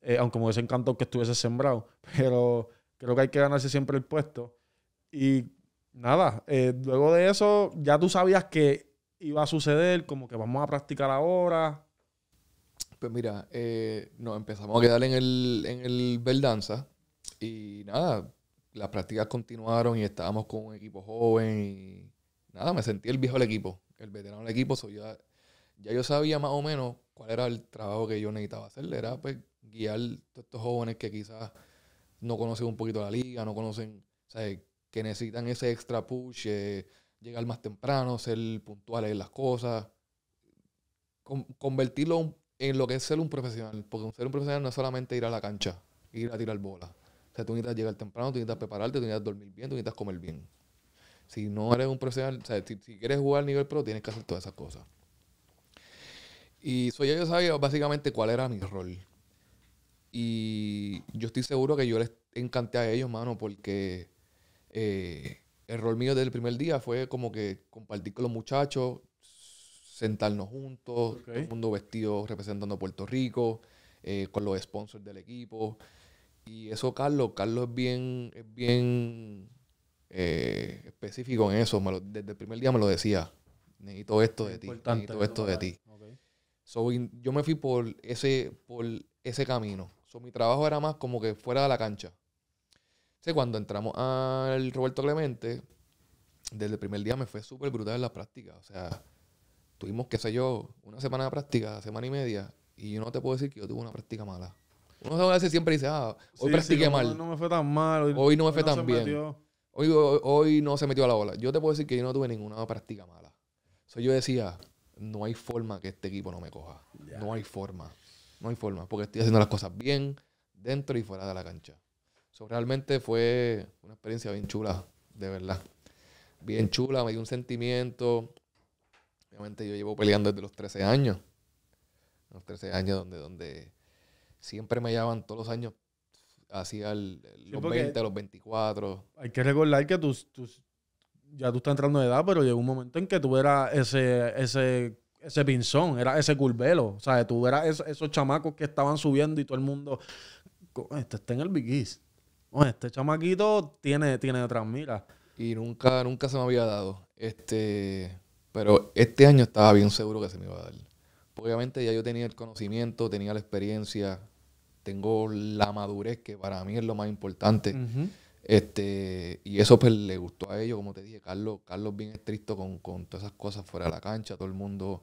Eh, aunque me hubiese encantado que estuviese sembrado. Pero creo que hay que ganarse siempre el puesto. Y nada, eh, luego de eso ya tú sabías que iba a suceder, como que vamos a practicar ahora, pues mira, eh, nos empezamos a quedar en el, en el Verdanza y nada, las prácticas continuaron y estábamos con un equipo joven y nada, me sentí el viejo del equipo, el veterano del equipo. So ya, yo sabía más o menos cuál era el trabajo que yo necesitaba hacer. Era pues guiar a estos jóvenes que quizás no conocen un poquito la liga, no conocen, o sea, que necesitan ese extra push, eh, llegar más temprano, ser puntuales en las cosas, convertirlo un en lo que es ser un profesional, porque ser un profesional no es solamente ir a la cancha, ir a tirar bola. O sea, tú necesitas llegar temprano, tú necesitas prepararte, tú necesitas dormir bien, tú necesitas comer bien. Si no eres un profesional, o sea, si, quieres jugar al nivel pro, tienes que hacer todas esas cosas. Y soy yo, sabía básicamente cuál era mi rol. Y yo estoy seguro que yo les encanté a ellos, mano, porque eh, el rol mío desde el primer día fue como que compartir con los muchachos, sentarnos juntos, todo el mundo vestido representando a Puerto Rico, eh, con los sponsors del equipo. Y eso, Carlos, Carlos es bien, bien eh, específico en eso. desde el primer día me lo decía. Necesito esto de ti. Necesito esto de ti. yo me fui por ese, por ese camino. mi trabajo era más como que fuera de la cancha. Sé, cuando entramos al Roberto Clemente, desde el primer día me fue súper brutal en la práctica. O sea, tuvimos, qué sé yo, una semana de práctica, semana y media, y yo no te puedo decir que yo tuve una práctica mala. Uno se a decir siempre dice, ah, hoy practiqué mal. mal. No me fue tan mal. Hoy, no me fue tan bien. Hoy, no se metió a la bola. Yo te puedo decir que yo no tuve ninguna práctica mala. soy yo decía, no hay forma que este equipo no me coja. No hay forma. No hay forma. Porque estoy haciendo las cosas bien dentro y fuera de la cancha. So, realmente fue una experiencia bien chula, de verdad. Bien chula, me dio un sentimiento. Obviamente yo llevo peleando desde los 13 años. Los 13 años donde, donde siempre me llevaban todos los años hacia los 20, los 24. Hay que recordar que tú, ya tú estás entrando de edad, pero llegó un momento en que tú eras ese, ese, ese pinzón, era ese culvelo O sea, tú eras esos, chamacos que estaban subiendo y todo el mundo, este está en el Bigis. Este chamaquito tiene, tiene otras miras. Y nunca, nunca se me había dado. Este pero este año estaba bien seguro que se me iba a dar. Obviamente ya yo tenía el conocimiento, tenía la experiencia, tengo la madurez, que para mí es lo más importante. Este, y eso pues le gustó a ellos, como te dije, Carlos, Carlos bien estricto con, con todas esas cosas fuera de la cancha, todo el mundo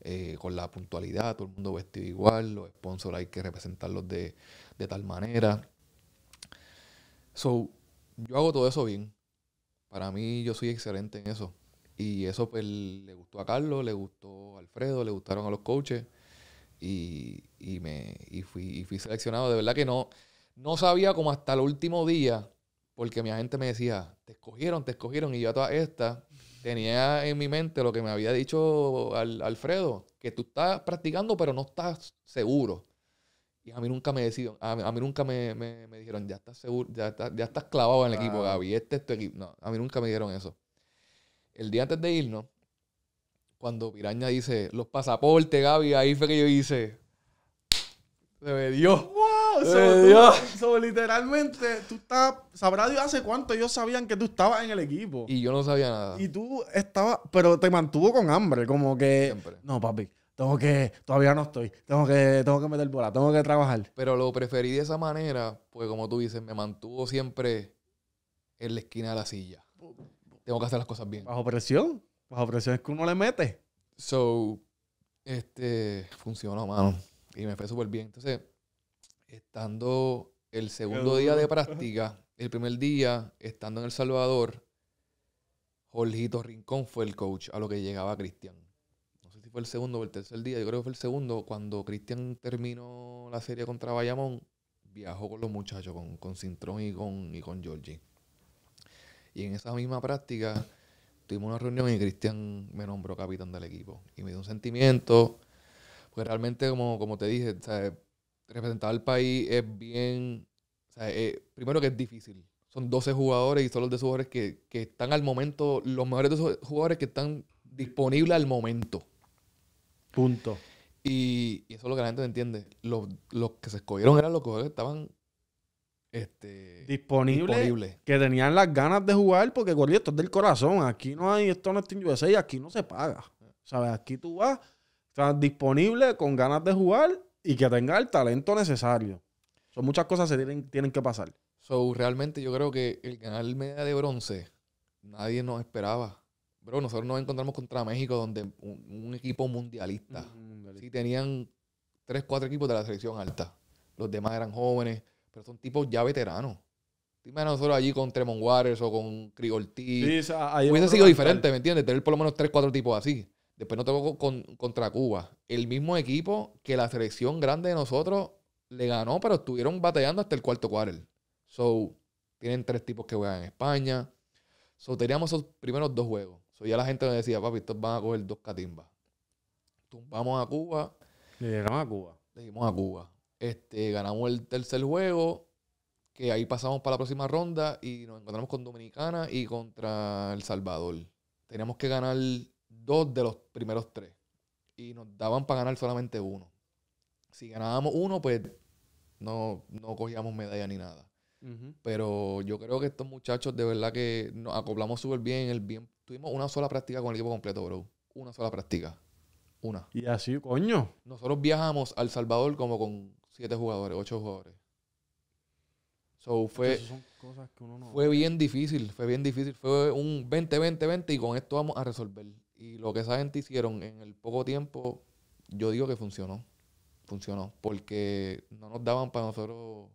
eh, con la puntualidad, todo el mundo vestido igual, los sponsors hay que representarlos de, tal manera. So, yo hago todo eso bien. Para mí yo soy excelente en eso. Y eso pues le gustó a Carlos, le gustó a Alfredo, le gustaron a los coaches. Y, me, fui, fui seleccionado. De verdad que no, no sabía como hasta el último día, porque mi agente me decía, te escogieron, te escogieron. Y yo a toda esta tenía en mi mente lo que me había dicho al, Alfredo, que tú estás practicando pero no estás seguro. Y a mí nunca me a, mí nunca me, dijeron, ya estás seguro, ya estás, ya estás clavado en el equipo, Gaby, este equipo. No, a mí nunca me dijeron eso el día antes de irnos, cuando Piraña dice, los pasaportes, Gaby, ahí fue que yo hice, se me dio. ¡Wow! Se me dio. literalmente, tú estabas. Sabrá Dios hace cuánto ellos sabían que tú estabas en el equipo. Y yo no sabía nada. Y tú estabas. Pero te mantuvo con hambre, como que. No, papi. Tengo que. Todavía no estoy. Tengo que, tengo que meter bola. Tengo que trabajar. Pero lo preferí de esa manera, pues como tú dices, me mantuvo siempre en la esquina de la silla tengo que hacer las cosas bien. Bajo presión. Bajo presión es que uno le mete. So, este, funcionó, mano. Y me fue súper bien. Entonces, estando el segundo día de práctica, el primer día, estando en El Salvador, Jorgito Rincón fue el coach a lo que llegaba Cristian. No sé si fue el segundo o el tercer día, yo creo que fue el segundo. Cuando Cristian terminó la serie contra Bayamón, viajó con los muchachos, con, con Cintrón y con, y con Georgie. Y en esa misma práctica tuvimos una reunión y Cristian me nombró capitán del equipo. Y me dio un sentimiento, pues realmente como, como te dije, representar al país es bien, eh, primero que es difícil. Son 12 jugadores y son los de jugadores que, están al momento, los mejores de esos jugadores que están disponibles al momento. Punto. Y, eso es lo que la gente entiende. Los, los, que se escogieron eran los jugadores que estaban este, disponible, que tenían las ganas de jugar porque esto es del corazón. Aquí no hay, esto no es Team USA, aquí no se paga. ¿Sabes? Aquí tú vas, disponible con ganas de jugar y que tenga el talento necesario. Son muchas cosas que tienen, tienen que pasar. So, realmente yo creo que el canal media de bronce, nadie nos esperaba. Bro, nosotros nos encontramos contra México, donde un, equipo mundialista. Mm, si Sí, tenían tres, cuatro equipos de la selección alta. Los demás eran jóvenes pero son tipos ya veteranos. Primero nosotros allí con Tremont Waters o con Crigolti. Hubiese sido diferente, ¿me entiendes? Tener por lo menos tres, cuatro tipos así. Después no tengo con, contra Cuba. El mismo equipo que la selección grande de nosotros le ganó, pero estuvieron batallando hasta el cuarto quarter. So, tienen tres tipos que juegan en España. So, teníamos esos primeros dos juegos. So, ya la gente nos decía, papi, estos van a coger dos catimbas. Vamos a Cuba. Le llegamos a Cuba. Le llegamos a Cuba. Este, ganamos el tercer juego, que ahí pasamos para la próxima ronda y nos encontramos con Dominicana y contra El Salvador. Teníamos que ganar dos de los primeros tres y nos daban para ganar solamente uno. Si ganábamos uno, pues no, no cogíamos medalla ni nada. Pero yo creo que estos muchachos de verdad que nos acoplamos súper bien. bien. Tuvimos una sola práctica con el equipo completo, bro. Una sola práctica. Una. Y así, coño. Nosotros viajamos al Salvador como con siete jugadores, ocho jugadores. So, fue, fue bien difícil, fue bien difícil. Fue un 20-20-20 y con esto vamos a resolver. Y lo que esa gente hicieron en el poco tiempo, yo digo que funcionó. Funcionó. Porque no nos daban para nosotros. O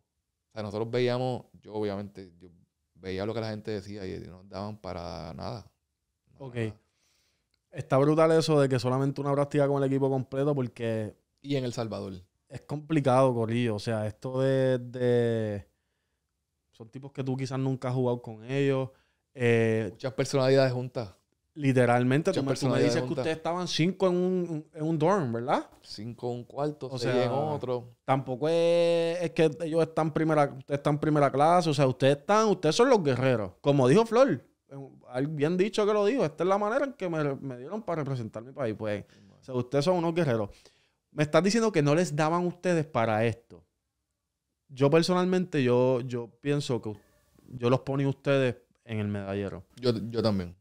sea, nosotros veíamos, yo obviamente, yo veía lo que la gente decía y no nos daban para nada. ok. Está brutal eso de que solamente una práctica con el equipo completo porque... Y en El Salvador es complicado, Corillo. O sea, esto de, de, Son tipos que tú quizás nunca has jugado con ellos. Eh, Muchas personalidades juntas. Literalmente, tú me, dices que ustedes estaban cinco en un, en un dorm, ¿verdad? Cinco en un cuarto, o seis en otro. Tampoco es, que ellos están primera, están primera clase, o sea, ustedes están, ustedes son los guerreros. Como dijo Flor, bien dicho que lo dijo, esta es la manera en que me, me dieron para representar mi país. Pues, o sea, ustedes son unos guerreros. Me estás diciendo que no les daban ustedes para esto. Yo personalmente, yo, yo pienso que yo los ponía ustedes en el medallero. Yo, también.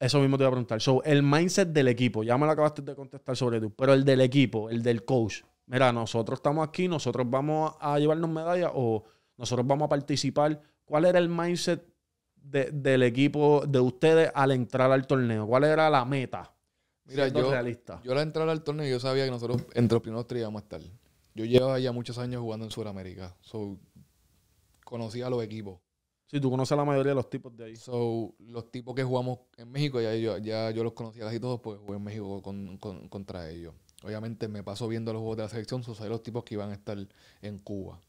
Eso mismo te voy a preguntar. So, el mindset del equipo, ya me lo acabaste de contestar sobre tú, pero el del equipo, el del coach. Mira, nosotros estamos aquí, nosotros vamos a llevarnos medallas o nosotros vamos a participar. ¿Cuál era el mindset del equipo de ustedes al entrar al torneo? ¿Cuál era la meta? Mira, yo, realista. yo al entrar al torneo yo sabía que nosotros entre los primeros tres íbamos a estar. Yo llevaba ya muchos años jugando en Sudamérica. So, conocía a los equipos. Sí, tú conoces a la mayoría de los tipos de ahí. So, los tipos que jugamos en México, ya, yo, ya yo los conocía casi todos pues, jugué en México contra ellos. Obviamente me paso viendo los juegos de la selección, so, los tipos que iban a estar en Cuba.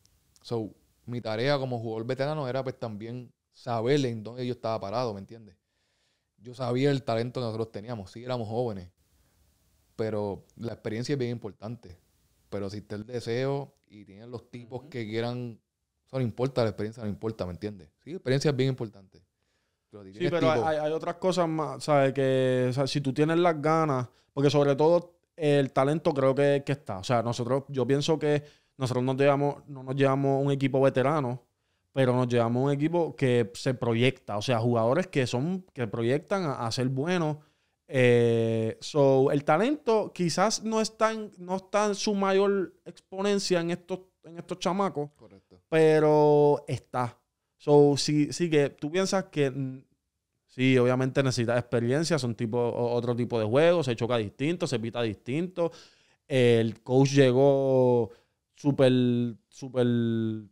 So, mi tarea como jugador veterano era pues también saber en dónde yo estaba parado, ¿me entiendes? yo sabía el talento que nosotros teníamos, sí éramos jóvenes, pero la experiencia es bien importante. Pero si está el deseo y tienen los tipos que quieran, eso no importa, la experiencia no importa, ¿me entiendes? Sí, la experiencia es bien importante. sí, pero hay, otras cosas más, ¿sabes? Que si tú tienes las ganas, porque sobre todo el talento creo que, está. O sea, nosotros, yo pienso que nosotros llevamos, no nos llevamos un equipo veterano pero nos llevamos un equipo que se proyecta, o sea, jugadores que son, que proyectan a, ser buenos. Eh, so, el talento quizás no está en, no está su mayor exponencia en estos, en estos chamacos, Correcto. pero está. So, sí, sí que tú piensas que mm, sí, obviamente necesita experiencia, son tipo, otro tipo de juegos, se choca distinto, se pita distinto. El coach llegó súper super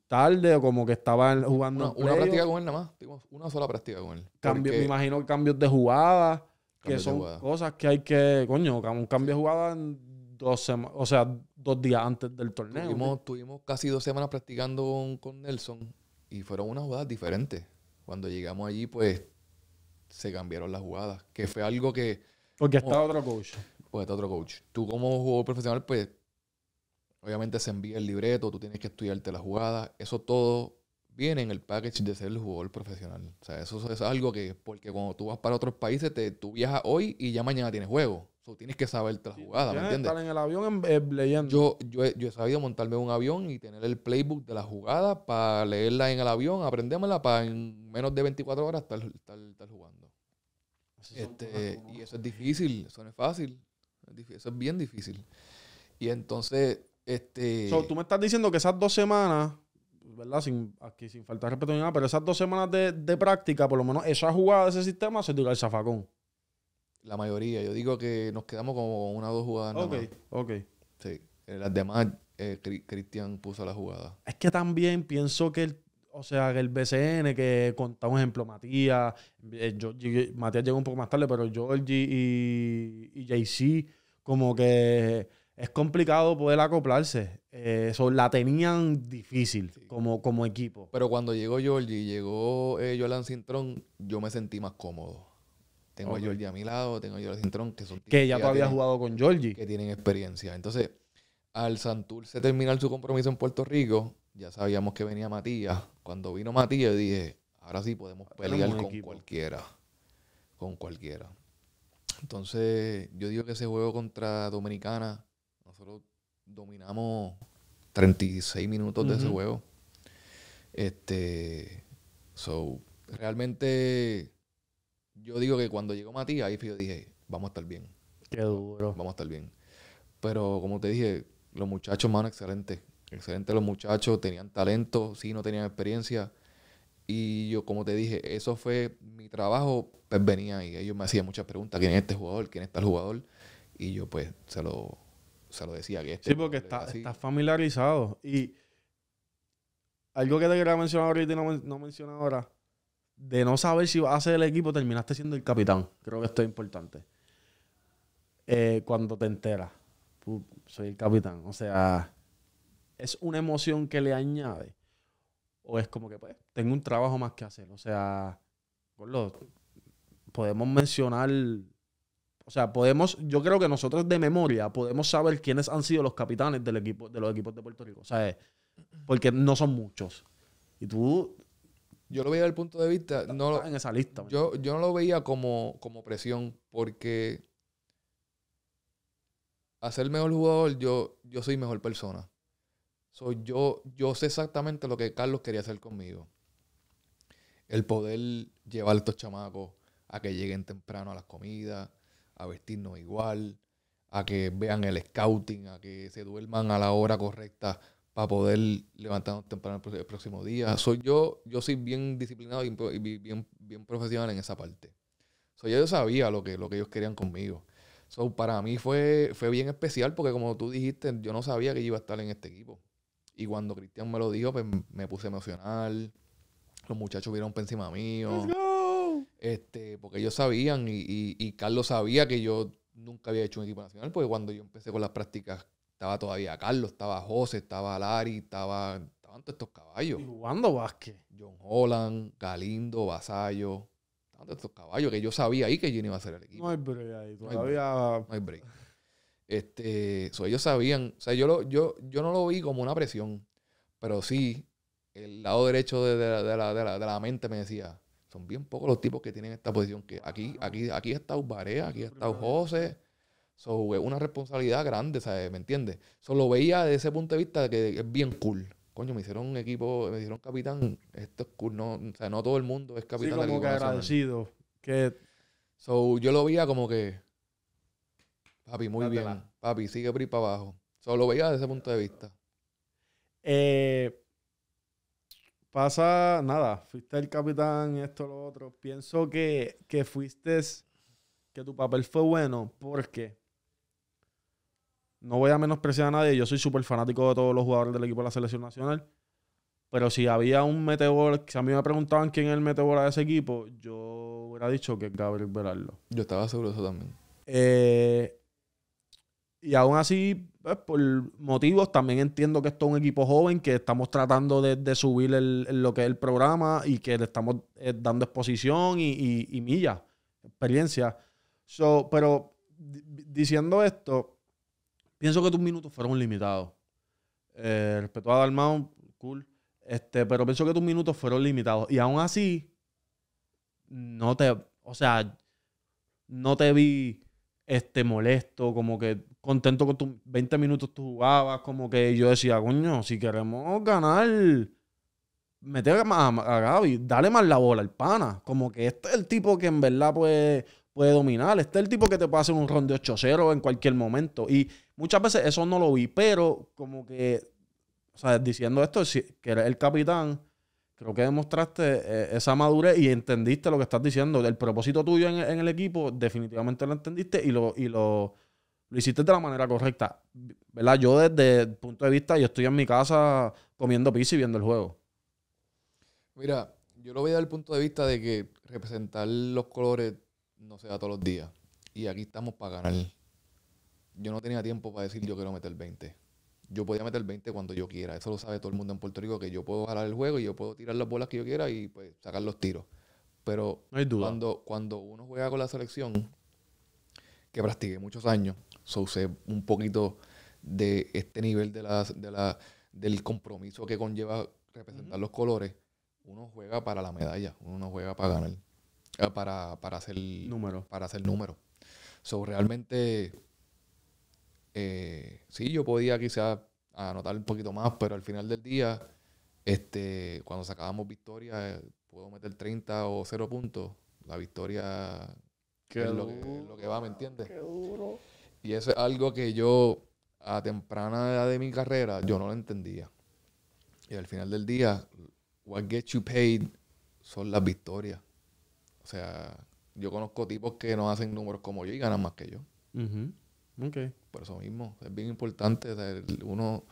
tarde o como que estaban jugando. Una, práctica con él nada más. Tuvimos una sola práctica con él. Cambio, me imagino cambios de jugadas, que son cosas que hay que. Coño, un cambio de jugada en dos semanas. O sea, dos días antes del torneo. Tuvimos, tuvimos casi dos semanas practicando con, Nelson y fueron unas jugadas diferentes. Cuando llegamos allí, pues se cambiaron las jugadas, que fue algo que. Porque está otro coach. Pues está otro coach. Tú, como jugador profesional, pues Obviamente se envía el libreto, tú tienes que estudiarte la jugada. Eso todo viene en el package de ser el jugador profesional. O sea, eso es algo que, porque cuando tú vas para otros países, te, tú viajas hoy y ya mañana tienes juego. tienes que saberte la jugada, ¿me entiendes? Estar en el avión eh, leyendo. Yo, yo, he, sabido montarme un avión y tener el playbook de la jugada para leerla en el avión, aprendérmela para en menos de 24 horas estar, jugando. Este, y eso es difícil, eso no es fácil. Eso es bien difícil. Y entonces este... tú me estás diciendo que esas dos semanas, ¿verdad? Sin, aquí sin faltar respeto ni nada, pero esas dos semanas de, práctica, por lo menos esa jugada de ese sistema se tira el zafacón. La mayoría. Yo digo que nos quedamos como con una o dos jugadas. Ok, nada ok. Sí. Eh, las demás, eh, Cristian puso la jugada. Es que también pienso que el o sea, el BCN, que contaba un ejemplo, Matías, eh, Matías llegó un poco más tarde, pero Georgie y, y JC, como que es complicado poder acoplarse. Eso eh, la tenían difícil como, como equipo. Pero cuando llegó Georgie y llegó eh, Jordan Cintrón, yo me sentí más cómodo. Tengo a Georgie a mi lado, tengo a Jordan Cintrón, que son Que ya tú habías jugado con Georgie. Que tienen experiencia. Entonces, al se terminar su compromiso en Puerto Rico, ya sabíamos que venía Matías. Cuando vino Matías, dije, ahora sí podemos pelear con cualquiera. Con cualquiera. Entonces, yo digo que ese juego contra Dominicana nosotros dominamos 36 minutos de ese juego. Este. So, realmente. Yo digo que cuando llegó Matías, ahí yo dije, vamos a estar bien. Qué duro. Vamos a estar bien. Pero como te dije, los muchachos, mano, excelentes. Excelentes los muchachos, tenían talento, sí, no tenían experiencia. Y yo, como te dije, eso fue mi trabajo, pues venía y ellos me hacían muchas preguntas, ¿quién es este jugador? ¿quién es tal jugador? Y yo pues se lo se lo decía que este Sí, porque está, está, familiarizado. Y algo que te quería mencionar ahorita y no, no ahora, de no saber si vas a ser el equipo, terminaste siendo el capitán. Creo que esto es importante. Eh, cuando te enteras, soy el capitán. O sea, es una emoción que le añade. O es como que, pues, tengo un trabajo más que hacer. O sea, podemos mencionar o sea, podemos, yo creo que nosotros de memoria podemos saber quiénes han sido los capitanes del equipo, de los equipos de Puerto Rico. O sea, porque no son muchos. Y tú. Yo lo veía desde el punto de vista. No en esa lista. Yo, no lo veía como, como presión, porque a ser mejor jugador, yo, yo soy mejor persona. yo, yo sé exactamente lo que Carlos quería hacer conmigo. El poder llevar a estos chamacos a que lleguen temprano a las comidas a vestirnos igual, a que vean el scouting, a que se duerman a la hora correcta para poder levantarnos temprano el próximo día. Soy yo, yo soy bien disciplinado y pues, bien, bien profesional en esa parte. So, yo sabía lo que, lo que ellos querían conmigo. So, para mí fue, fue bien especial porque como tú dijiste, yo no sabía que iba a estar en este equipo. Y cuando Cristian me lo dijo, pues me puse emocional. Los muchachos vieron por encima mío. Este, porque ellos sabían y, y, y Carlos sabía que yo nunca había hecho un equipo nacional, porque cuando yo empecé con las prácticas estaba todavía Carlos, estaba José, estaba Larry, estaba, estaban todos estos caballos. ¿Y jugando Vázquez? John Holland, Galindo, Basayo, estaban todos estos caballos que yo sabía ahí que yo iba a ser el equipo. No hay break ahí, todavía... No hay break. Este, ellos sabían, o sea, yo, lo, yo, yo no lo vi como una presión, pero sí, el lado derecho de, la, de, la, mente me decía, son bien pocos los tipos que tienen esta posición. Que aquí, aquí, aquí está Ubarea, aquí está José. So, es una responsabilidad grande, ¿sabes? ¿Me entiendes? Solo veía desde ese punto de vista de que es bien cool. Coño, me hicieron un equipo, me hicieron capitán. Esto es cool. No, o sea, no todo el mundo es capitán. Sí, como que agradecido. yo lo veía como que, papi, muy bien. Papi, sigue por abajo. Solo veía desde ese punto de vista. Eh, pasa nada, fuiste el capitán, esto, lo otro. Pienso que, fuiste, que tu papel fue bueno porque no voy a menospreciar a nadie, yo soy súper fanático de todos los jugadores del equipo de la selección nacional, pero si había un meteor, si a mí me preguntaban quién es el meteor de ese equipo, yo hubiera dicho que Gabriel Velarlo. Yo estaba seguro de eso también. Eh, y aún así, pues, por motivos, también entiendo que esto es un equipo joven, que estamos tratando de, subir lo que es el programa y que le estamos eh, dando exposición y, millas, experiencia. So, pero diciendo esto, pienso que tus minutos fueron limitados. Eh, respecto a Dalmau, cool. Este, pero pienso que tus minutos fueron limitados. Y aún así, no te, o sea, no te vi este molesto, como que contento con tus 20 minutos tú jugabas, como que yo decía, coño, si queremos ganar, mete a, a, Gaby, dale más la bola al pana. Como que este es el tipo que en verdad puede, puede dominar, este es el tipo que te puede hacer un ron de 8-0 en cualquier momento. Y muchas veces eso no lo vi, pero como que, o sea, diciendo esto, que eres el capitán. Creo que demostraste eh, esa madurez y entendiste lo que estás diciendo. El propósito tuyo en, en el equipo definitivamente lo entendiste y lo, y lo, lo hiciste de la manera correcta. ¿Verdad? Yo desde el punto de vista, yo estoy en mi casa comiendo pizza y viendo el juego. Mira, yo lo voy desde el punto de vista de que representar los colores no se da todos los días. Y aquí estamos para ganar. Yo no tenía tiempo para decir yo quiero meter 20. Yo podía meter 20 cuando yo quiera. Eso lo sabe todo el mundo en Puerto Rico, que yo puedo jalar el juego y yo puedo tirar las bolas que yo quiera y pues sacar los tiros. Pero Cuando, cuando uno juega con la selección, que practiqué muchos años, So un poquito de este nivel de de la, del compromiso que conlleva representar los colores. Uno juega para la medalla, uno no juega para ganar, ah, para, hacer números Para hacer número. So realmente, eh, sí, yo podía quizás anotar un poquito más, pero al final del día, este, cuando sacábamos victoria, eh, puedo meter 30 o 0 puntos. La victoria es, lo que, es, lo que, va, ¿me entiendes? Qué duro. Y eso es algo que yo a temprana edad de mi carrera, yo no lo entendía. Y al final del día, what gets you paid son las victorias. O sea, yo conozco tipos que no hacen números como yo y ganan más que yo. Por eso mismo, es bien importante. uno,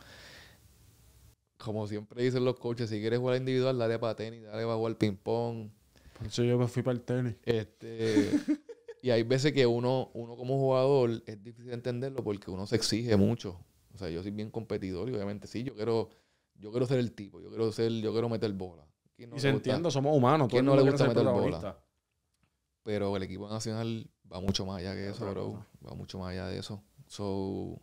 como siempre dicen los coaches, si quieres jugar individual, dale para tenis, dale para jugar ping-pong. Por eso yo me fui para el tenis. Este, Y hay veces que uno, uno como jugador es difícil entenderlo porque uno se exige mucho. O sea, yo soy bien competidor y obviamente sí, yo quiero, yo quiero ser el tipo, yo quiero ser, yo quiero meter bola. y se entiende, somos humanos, ¿Quién no le gusta meter bola. Pero el equipo nacional va mucho más allá que eso, bro. Va mucho más allá de eso. So,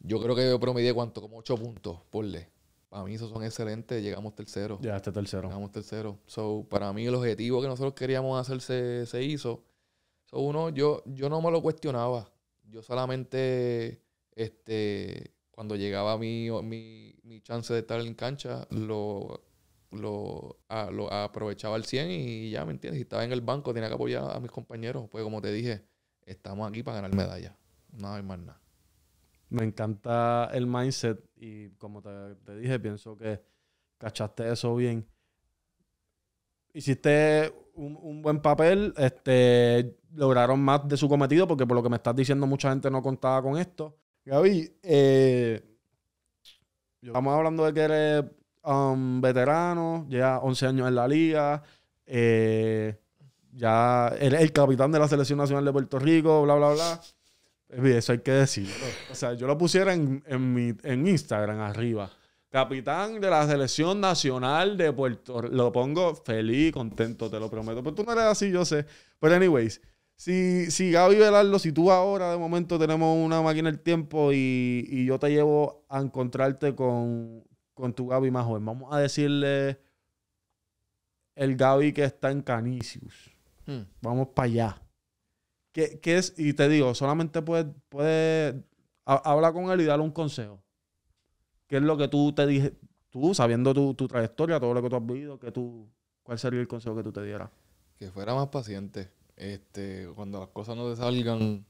yo creo que yo promedié cuánto, como 8 puntos por ley. Para mí eso son excelentes, llegamos tercero. ya Llegaste tercero. Llegamos tercero. So, para mí el objetivo que nosotros queríamos hacer se, se hizo. Eso uno, yo, yo no me lo cuestionaba. Yo solamente, este, cuando llegaba mi, mi, mi chance de estar en cancha, lo, aprovechaba al 100 y ya, ¿me entiendes? Y estaba en el banco, tenía que apoyar a mis compañeros. Pues como te dije, estamos aquí para ganar medallas. Nada hay más nada. Me encanta el mindset y como te dije, pienso que cachaste eso bien. Hiciste un, buen papel. Este, lograron más de su cometido, porque por lo que me estás diciendo, mucha gente no contaba con esto. Gaby, eh, estamos hablando de que eres um, veterano, ya 11 años en la liga. Eh, ya eres el capitán de la Selección Nacional de Puerto Rico, bla, bla, bla. Eso hay que decirlo. O sea, yo lo pusiera en, en Instagram arriba capitán de la selección nacional de Puerto Lo pongo feliz, contento, te lo prometo. Pero tú no eres así, yo sé. Pero, anyways, si, si Gaby Velardo, si tú ahora de momento tenemos una máquina del tiempo y, yo te llevo a encontrarte con, tu Gaby más joven, vamos a decirle el Gaby que está en Canisius. Hmm. Vamos para allá. ¿Qué, es? Y te digo, solamente puedes puede, con él y darle un consejo. ¿Qué es lo que tú te dije, tú sabiendo tu, trayectoria, todo lo que tú has vivido, que tú, cuál sería el consejo que tú te dieras? Que fuera más paciente. Este, cuando las cosas no te salgan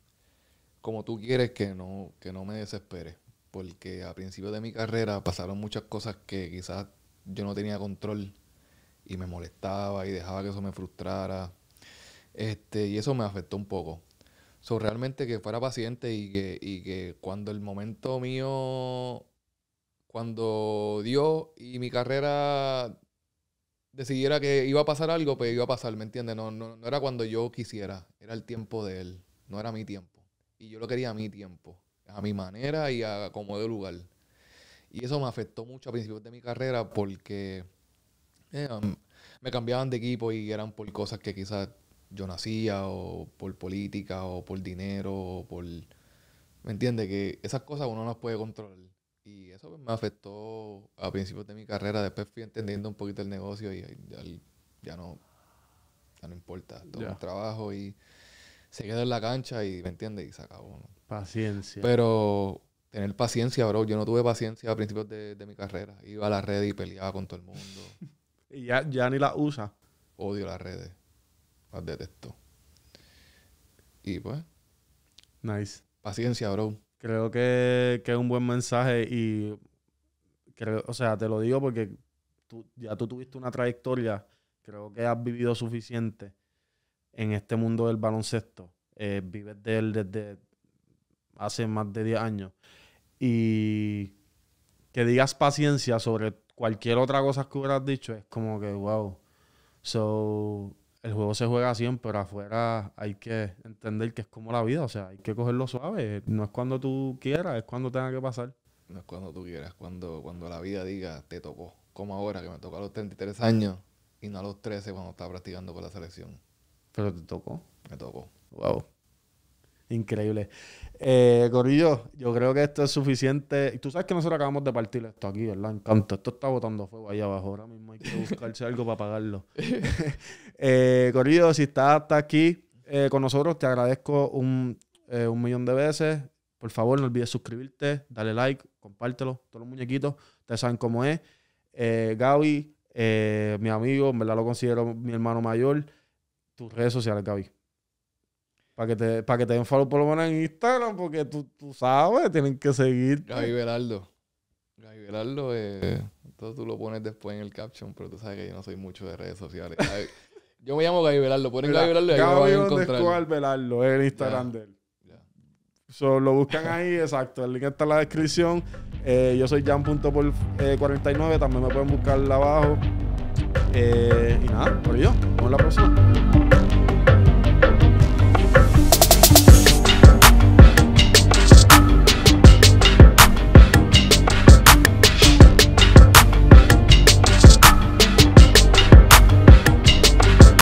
como tú quieres, que no, que no me desesperes. Porque a principios de mi carrera pasaron muchas cosas que quizás yo no tenía control y me molestaba y dejaba que eso me frustrara. Este, y eso me afectó un poco. So, realmente que fuera paciente y que, y que cuando el momento mío cuando Dios y mi carrera decidiera que iba a pasar algo, pues iba a pasar, ¿me entiendes? No, no, era cuando yo quisiera, era el tiempo de Él, no era mi tiempo. Y yo lo quería a mi tiempo, a mi manera y a como de lugar. Y eso me afectó mucho a principios de mi carrera porque em, me cambiaban de equipo y eran por cosas que quizás yo no nacía o por política o por dinero o por... ¿Me entiendes? Que esas cosas uno no las puede controlar. Y eso pues, me afectó a principios de mi carrera. Después fui entendiendo un poquito el negocio y, ya, no, no importa. Todo un trabajo y se quedó en la cancha y me entiende y se acabó. Paciencia. Pero tener paciencia, bro. Yo no tuve paciencia a principios de, mi carrera. Iba a la red y peleaba con todo el mundo. y ya, ya ni la usa. Odio las redes. Las detesto. Y pues. Nice. Paciencia, bro. Creo que, es un buen mensaje y, creo, o sea, te lo digo porque tú, ya tú tuviste una trayectoria, creo que has vivido suficiente en este mundo del baloncesto. Eh, vives de él desde hace más de 10 años. Y que digas paciencia sobre cualquier otra cosa que hubieras dicho es como que, wow. So, el juego se juega siempre, pero afuera hay que entender que es como la vida, o sea, hay que cogerlo suave. No es cuando tú quieras, es cuando tenga que pasar. No es cuando tú quieras, cuando, cuando la vida diga, te tocó. Como ahora, que me tocó a los 33 años y no a los 13 cuando estaba practicando con la selección. Pero te tocó. Me tocó. Wow. Increíble. Eh, yo creo que esto es suficiente. Y tú sabes que nosotros acabamos de partir esto aquí, ¿verdad? Encanto. Esto está botando fuego ahí abajo. Ahora mismo hay que buscarse algo para apagarlo. eh, si estás hasta aquí eh, con nosotros, te agradezco un, eh, un millón de veces. Por favor, no olvides suscribirte, dale like, compártelo. Todos los muñequitos, ustedes saben cómo es. Eh, Gaby, mi amigo, en verdad lo considero mi hermano mayor. Tus redes sociales, Gaby para que te, que te den follow por lo menos en Instagram, porque tú, tú sabes, tienen que seguir. Gaby Velardo. Gaby Velardo, eh, entonces tú lo pones después en el caption, pero tú sabes que yo no soy mucho de redes sociales. yo me llamo Gaby Velardo, ponen Gaby Velardo y ahí Velardo es el Instagram de él. lo buscan ahí, exacto. El link está en la descripción. Eh, yo soy jan.por49. Eh, también me pueden buscar abajo. Eh, y nada, por ello. Nos vemos la próxima.